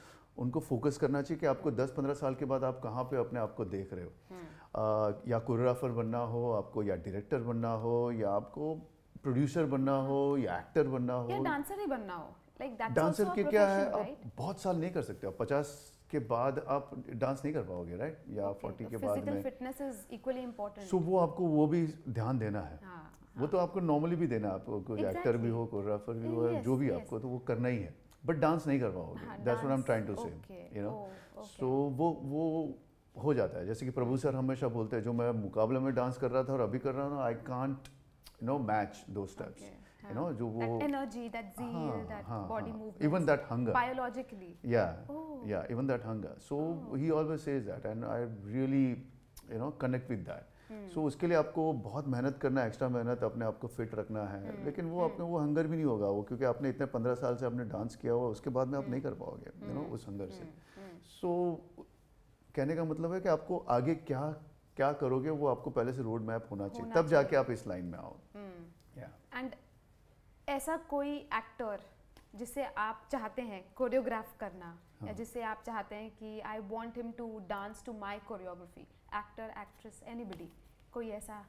उनको फोकस करना चाहिए कि आपको 10-15 साल के बाद आप कहाँ पे अपने आप को देख रहे हो या कोरियोग्राफर बनना हो आपको या डायरेक्टर बनना हो या आपको प्रोड्यूसर बनना हो या एक्टर बनना हो या डांसर ही बनना हो लाइक डांसर के क्या है आप बहुत साल नहीं कर सकते आप पचास के बाद आप डांस नहीं कर पाओगे राइट या फोर्टी तो के बाद में fitness is equally important so वो आपको वो भी ध्यान देना है हाँ, वो हाँ। तो आपको नॉर्मली भी देना आपको कोई exactly. एक्टर भी हो कोरियोग्राफर भी हो जो भी yes. आपको तो वो करना ही है बट डांस नहीं कर पाओगे that's what I am trying to say you know so वो वो हो जाता है जैसे कि प्रभु सर हमेशा बोलते हैं जो मैं मुकाबले में डांस कर रहा था और अभी कर रहा हूँ I can't no match two steps you know जो वो energy that zeal that body movement even that hunger biologically या या even that hunger so he always says that and I really you know connect with that so उसके लिए आपको बहुत मेहनत करना है एक्स्ट्रा मेहनत अपने आप को फिट रखना है hmm, लेकिन वो आपने hmm. वो हंगर भी नहीं होगा वो क्योंकि आपने इतने पंद्रह साल से आपने डांस किया हुआ उसके बाद में आप hmm, नहीं कर पाओगे यू नो उस हंगर से सो कहने का मतलब है कि आपको आगे क्या क्या करोगे वो आपको पहले से रोड मैप होना चाहिए तब जाके आप इस लाइन में आओ एंड हम्म। ऐसा कोई एक्टर जिसे आप चाहते हैं कोरियोग्राफ करना हाँ. या जिसे आप चाहते हैं कि I want him to dance to my choreography actor actress anybody कोई ऐसा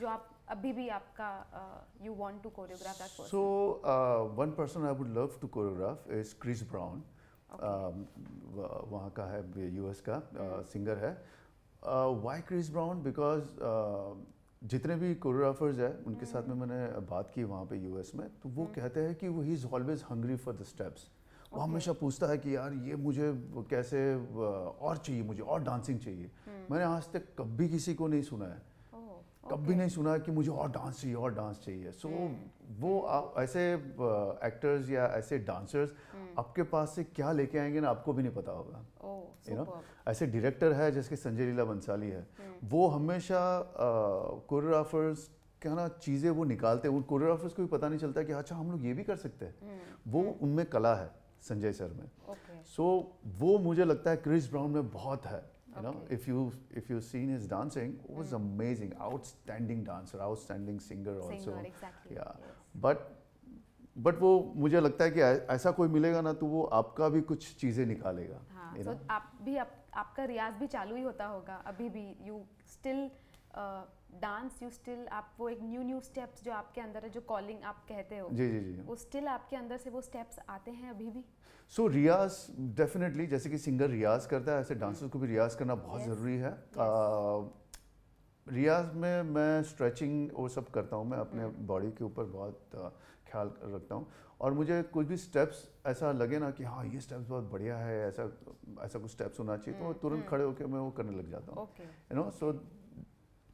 जो आप अभी भी आपका you want to choreograph that so one person I would love to choreograph is Chris Brown Um, वहाँ का है यूएस का सिंगर uh, है वाई क्रिस ब्राउन बिकॉज जितने भी कोरियोग्राफर्स हैं उनके साथ में हम्म। मैंने बात की वहाँ पे यूएस में तो वो हम्म। कहते हैं कि वो he is always hungry for the steps वो हमेशा पूछता है कि यार ये मुझे कैसे uh, और चाहिए मुझे और डांसिंग चाहिए हम्म। मैंने आज तक कभी किसी को नहीं सुना है कभी नहीं सुना कि मुझे और डांस चाहिए और डांस चाहिए सो so, hmm. वो आप ऐसे एक्टर्स या ऐसे डांसर्स hmm. आपके पास से क्या लेके आएंगे ना आपको भी नहीं पता होगा यू oh, नो ऐसे डायरेक्टर है जैसे संजय लीला बंसाली है hmm. वो हमेशा कोरियोग्राफर्स क्या ना चीज़ें वो निकालते हैं उन कोरियोग्राफर्स को भी पता नहीं चलता कि अच्छा हम लोग ये भी कर सकते हैं hmm. वो hmm. उनमें कला है संजय सर में सो okay. so, वो मुझे लगता है क्रिस ब्राउन में बहुत है You okay. know, if you if you've seen his dancing, it was mm. amazing, outstanding dancer, outstanding singer, singer also. Exactly. Yeah, yes. but but वो मुझे लगता है कि ऐसा कोई मिलेगा ना तो वो आपका भी कुछ चीज़ें निकालेगा हाँ, you know? so आप भी आप, आपका रियाज भी चालू ही होता होगा अभी भी you still dance you still आप वो एक न्यू न्यू स्टेप्स जो आपके अंदर है जो कॉलिंग आप कहते हो जी जी जी वो स्टिल आपके अंदर से वो स्टेप्स आते हैं अभी भी सो रियाज डेफिनेटली जैसे कि सिंगर रियाज करता है ऐसे डांसर्स हम्म। को भी रियाज करना बहुत yes. ज़रूरी है yes. आ, रियाज में मैं स्ट्रेचिंग वो सब करता हूँ मैं अपने बॉडी हम्म। के ऊपर बहुत ख्याल रखता हूँ और मुझे कुछ भी स्टेप्स ऐसा लगे ना कि हाँ ये स्टेप्स बहुत बढ़िया है ऐसा ऐसा कुछ स्टेप्स होना चाहिए तो हम्म, तुरंत खड़े होकर मैं वो करने लग जाता हूँ you know so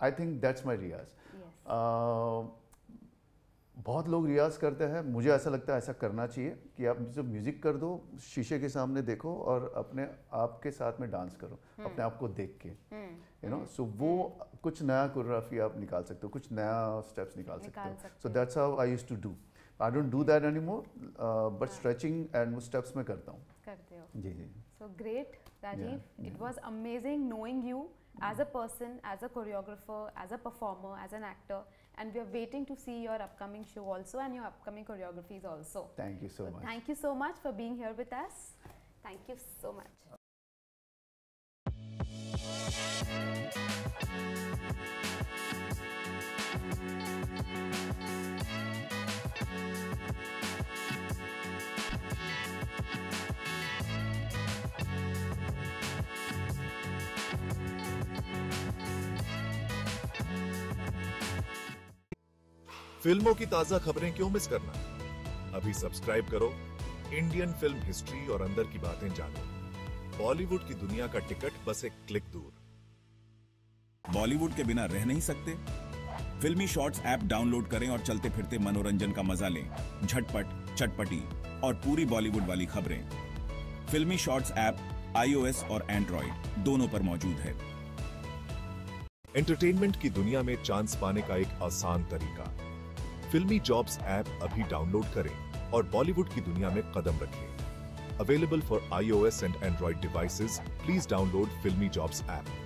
I think that's my रियाज बहुत लोग रियाज करते हैं मुझे ऐसा लगता है ऐसा करना चाहिए कि आप जब म्यूज़िक कर दो शीशे के सामने देखो और अपने आप के साथ में डांस करो hmm. अपने आप को देख के यू नो सो वो कुछ नया कोरियोग्राफी आप निकाल सकते हो कुछ नया स्टेप्स निकाल, निकाल सकते हो so that's how I use to do I don't do that any more but stretching and वो स्टेप्स में करता हूँ करते जी जी so great Rajeev it was amazing knowing you as a person, as a choreographer, as a performer, as an actor, and we are waiting to see your upcoming show also and your upcoming choreographies also. Thank you so, so much. Thank you so much for being here with us. Thank you so much. Thank you. फिल्मों की ताजा खबरें क्यों miss करना अभी subscribe करो Indian film history और अंदर की बातें जानो बॉलीवुड की दुनिया का टिकट बस एक क्लिक दूर बॉलीवुड के बिना रह नहीं सकते फिल्मी शॉर्ट्स ऐप डाउनलोड करें और चलते फिरते मनोरंजन का मजा लें झटपट चटपटी और पूरी बॉलीवुड वाली खबरें फिल्मी शॉर्ट्स ऐप आईओएस और एंड्रॉइड दोनों पर मौजूद है एंटरटेनमेंट की दुनिया में चांस पाने का एक आसान तरीका फिल्मी जॉब्स ऐप अभी डाउनलोड करें और बॉलीवुड की दुनिया में कदम रखें available for iOS and Android devices please download Filmi jobs app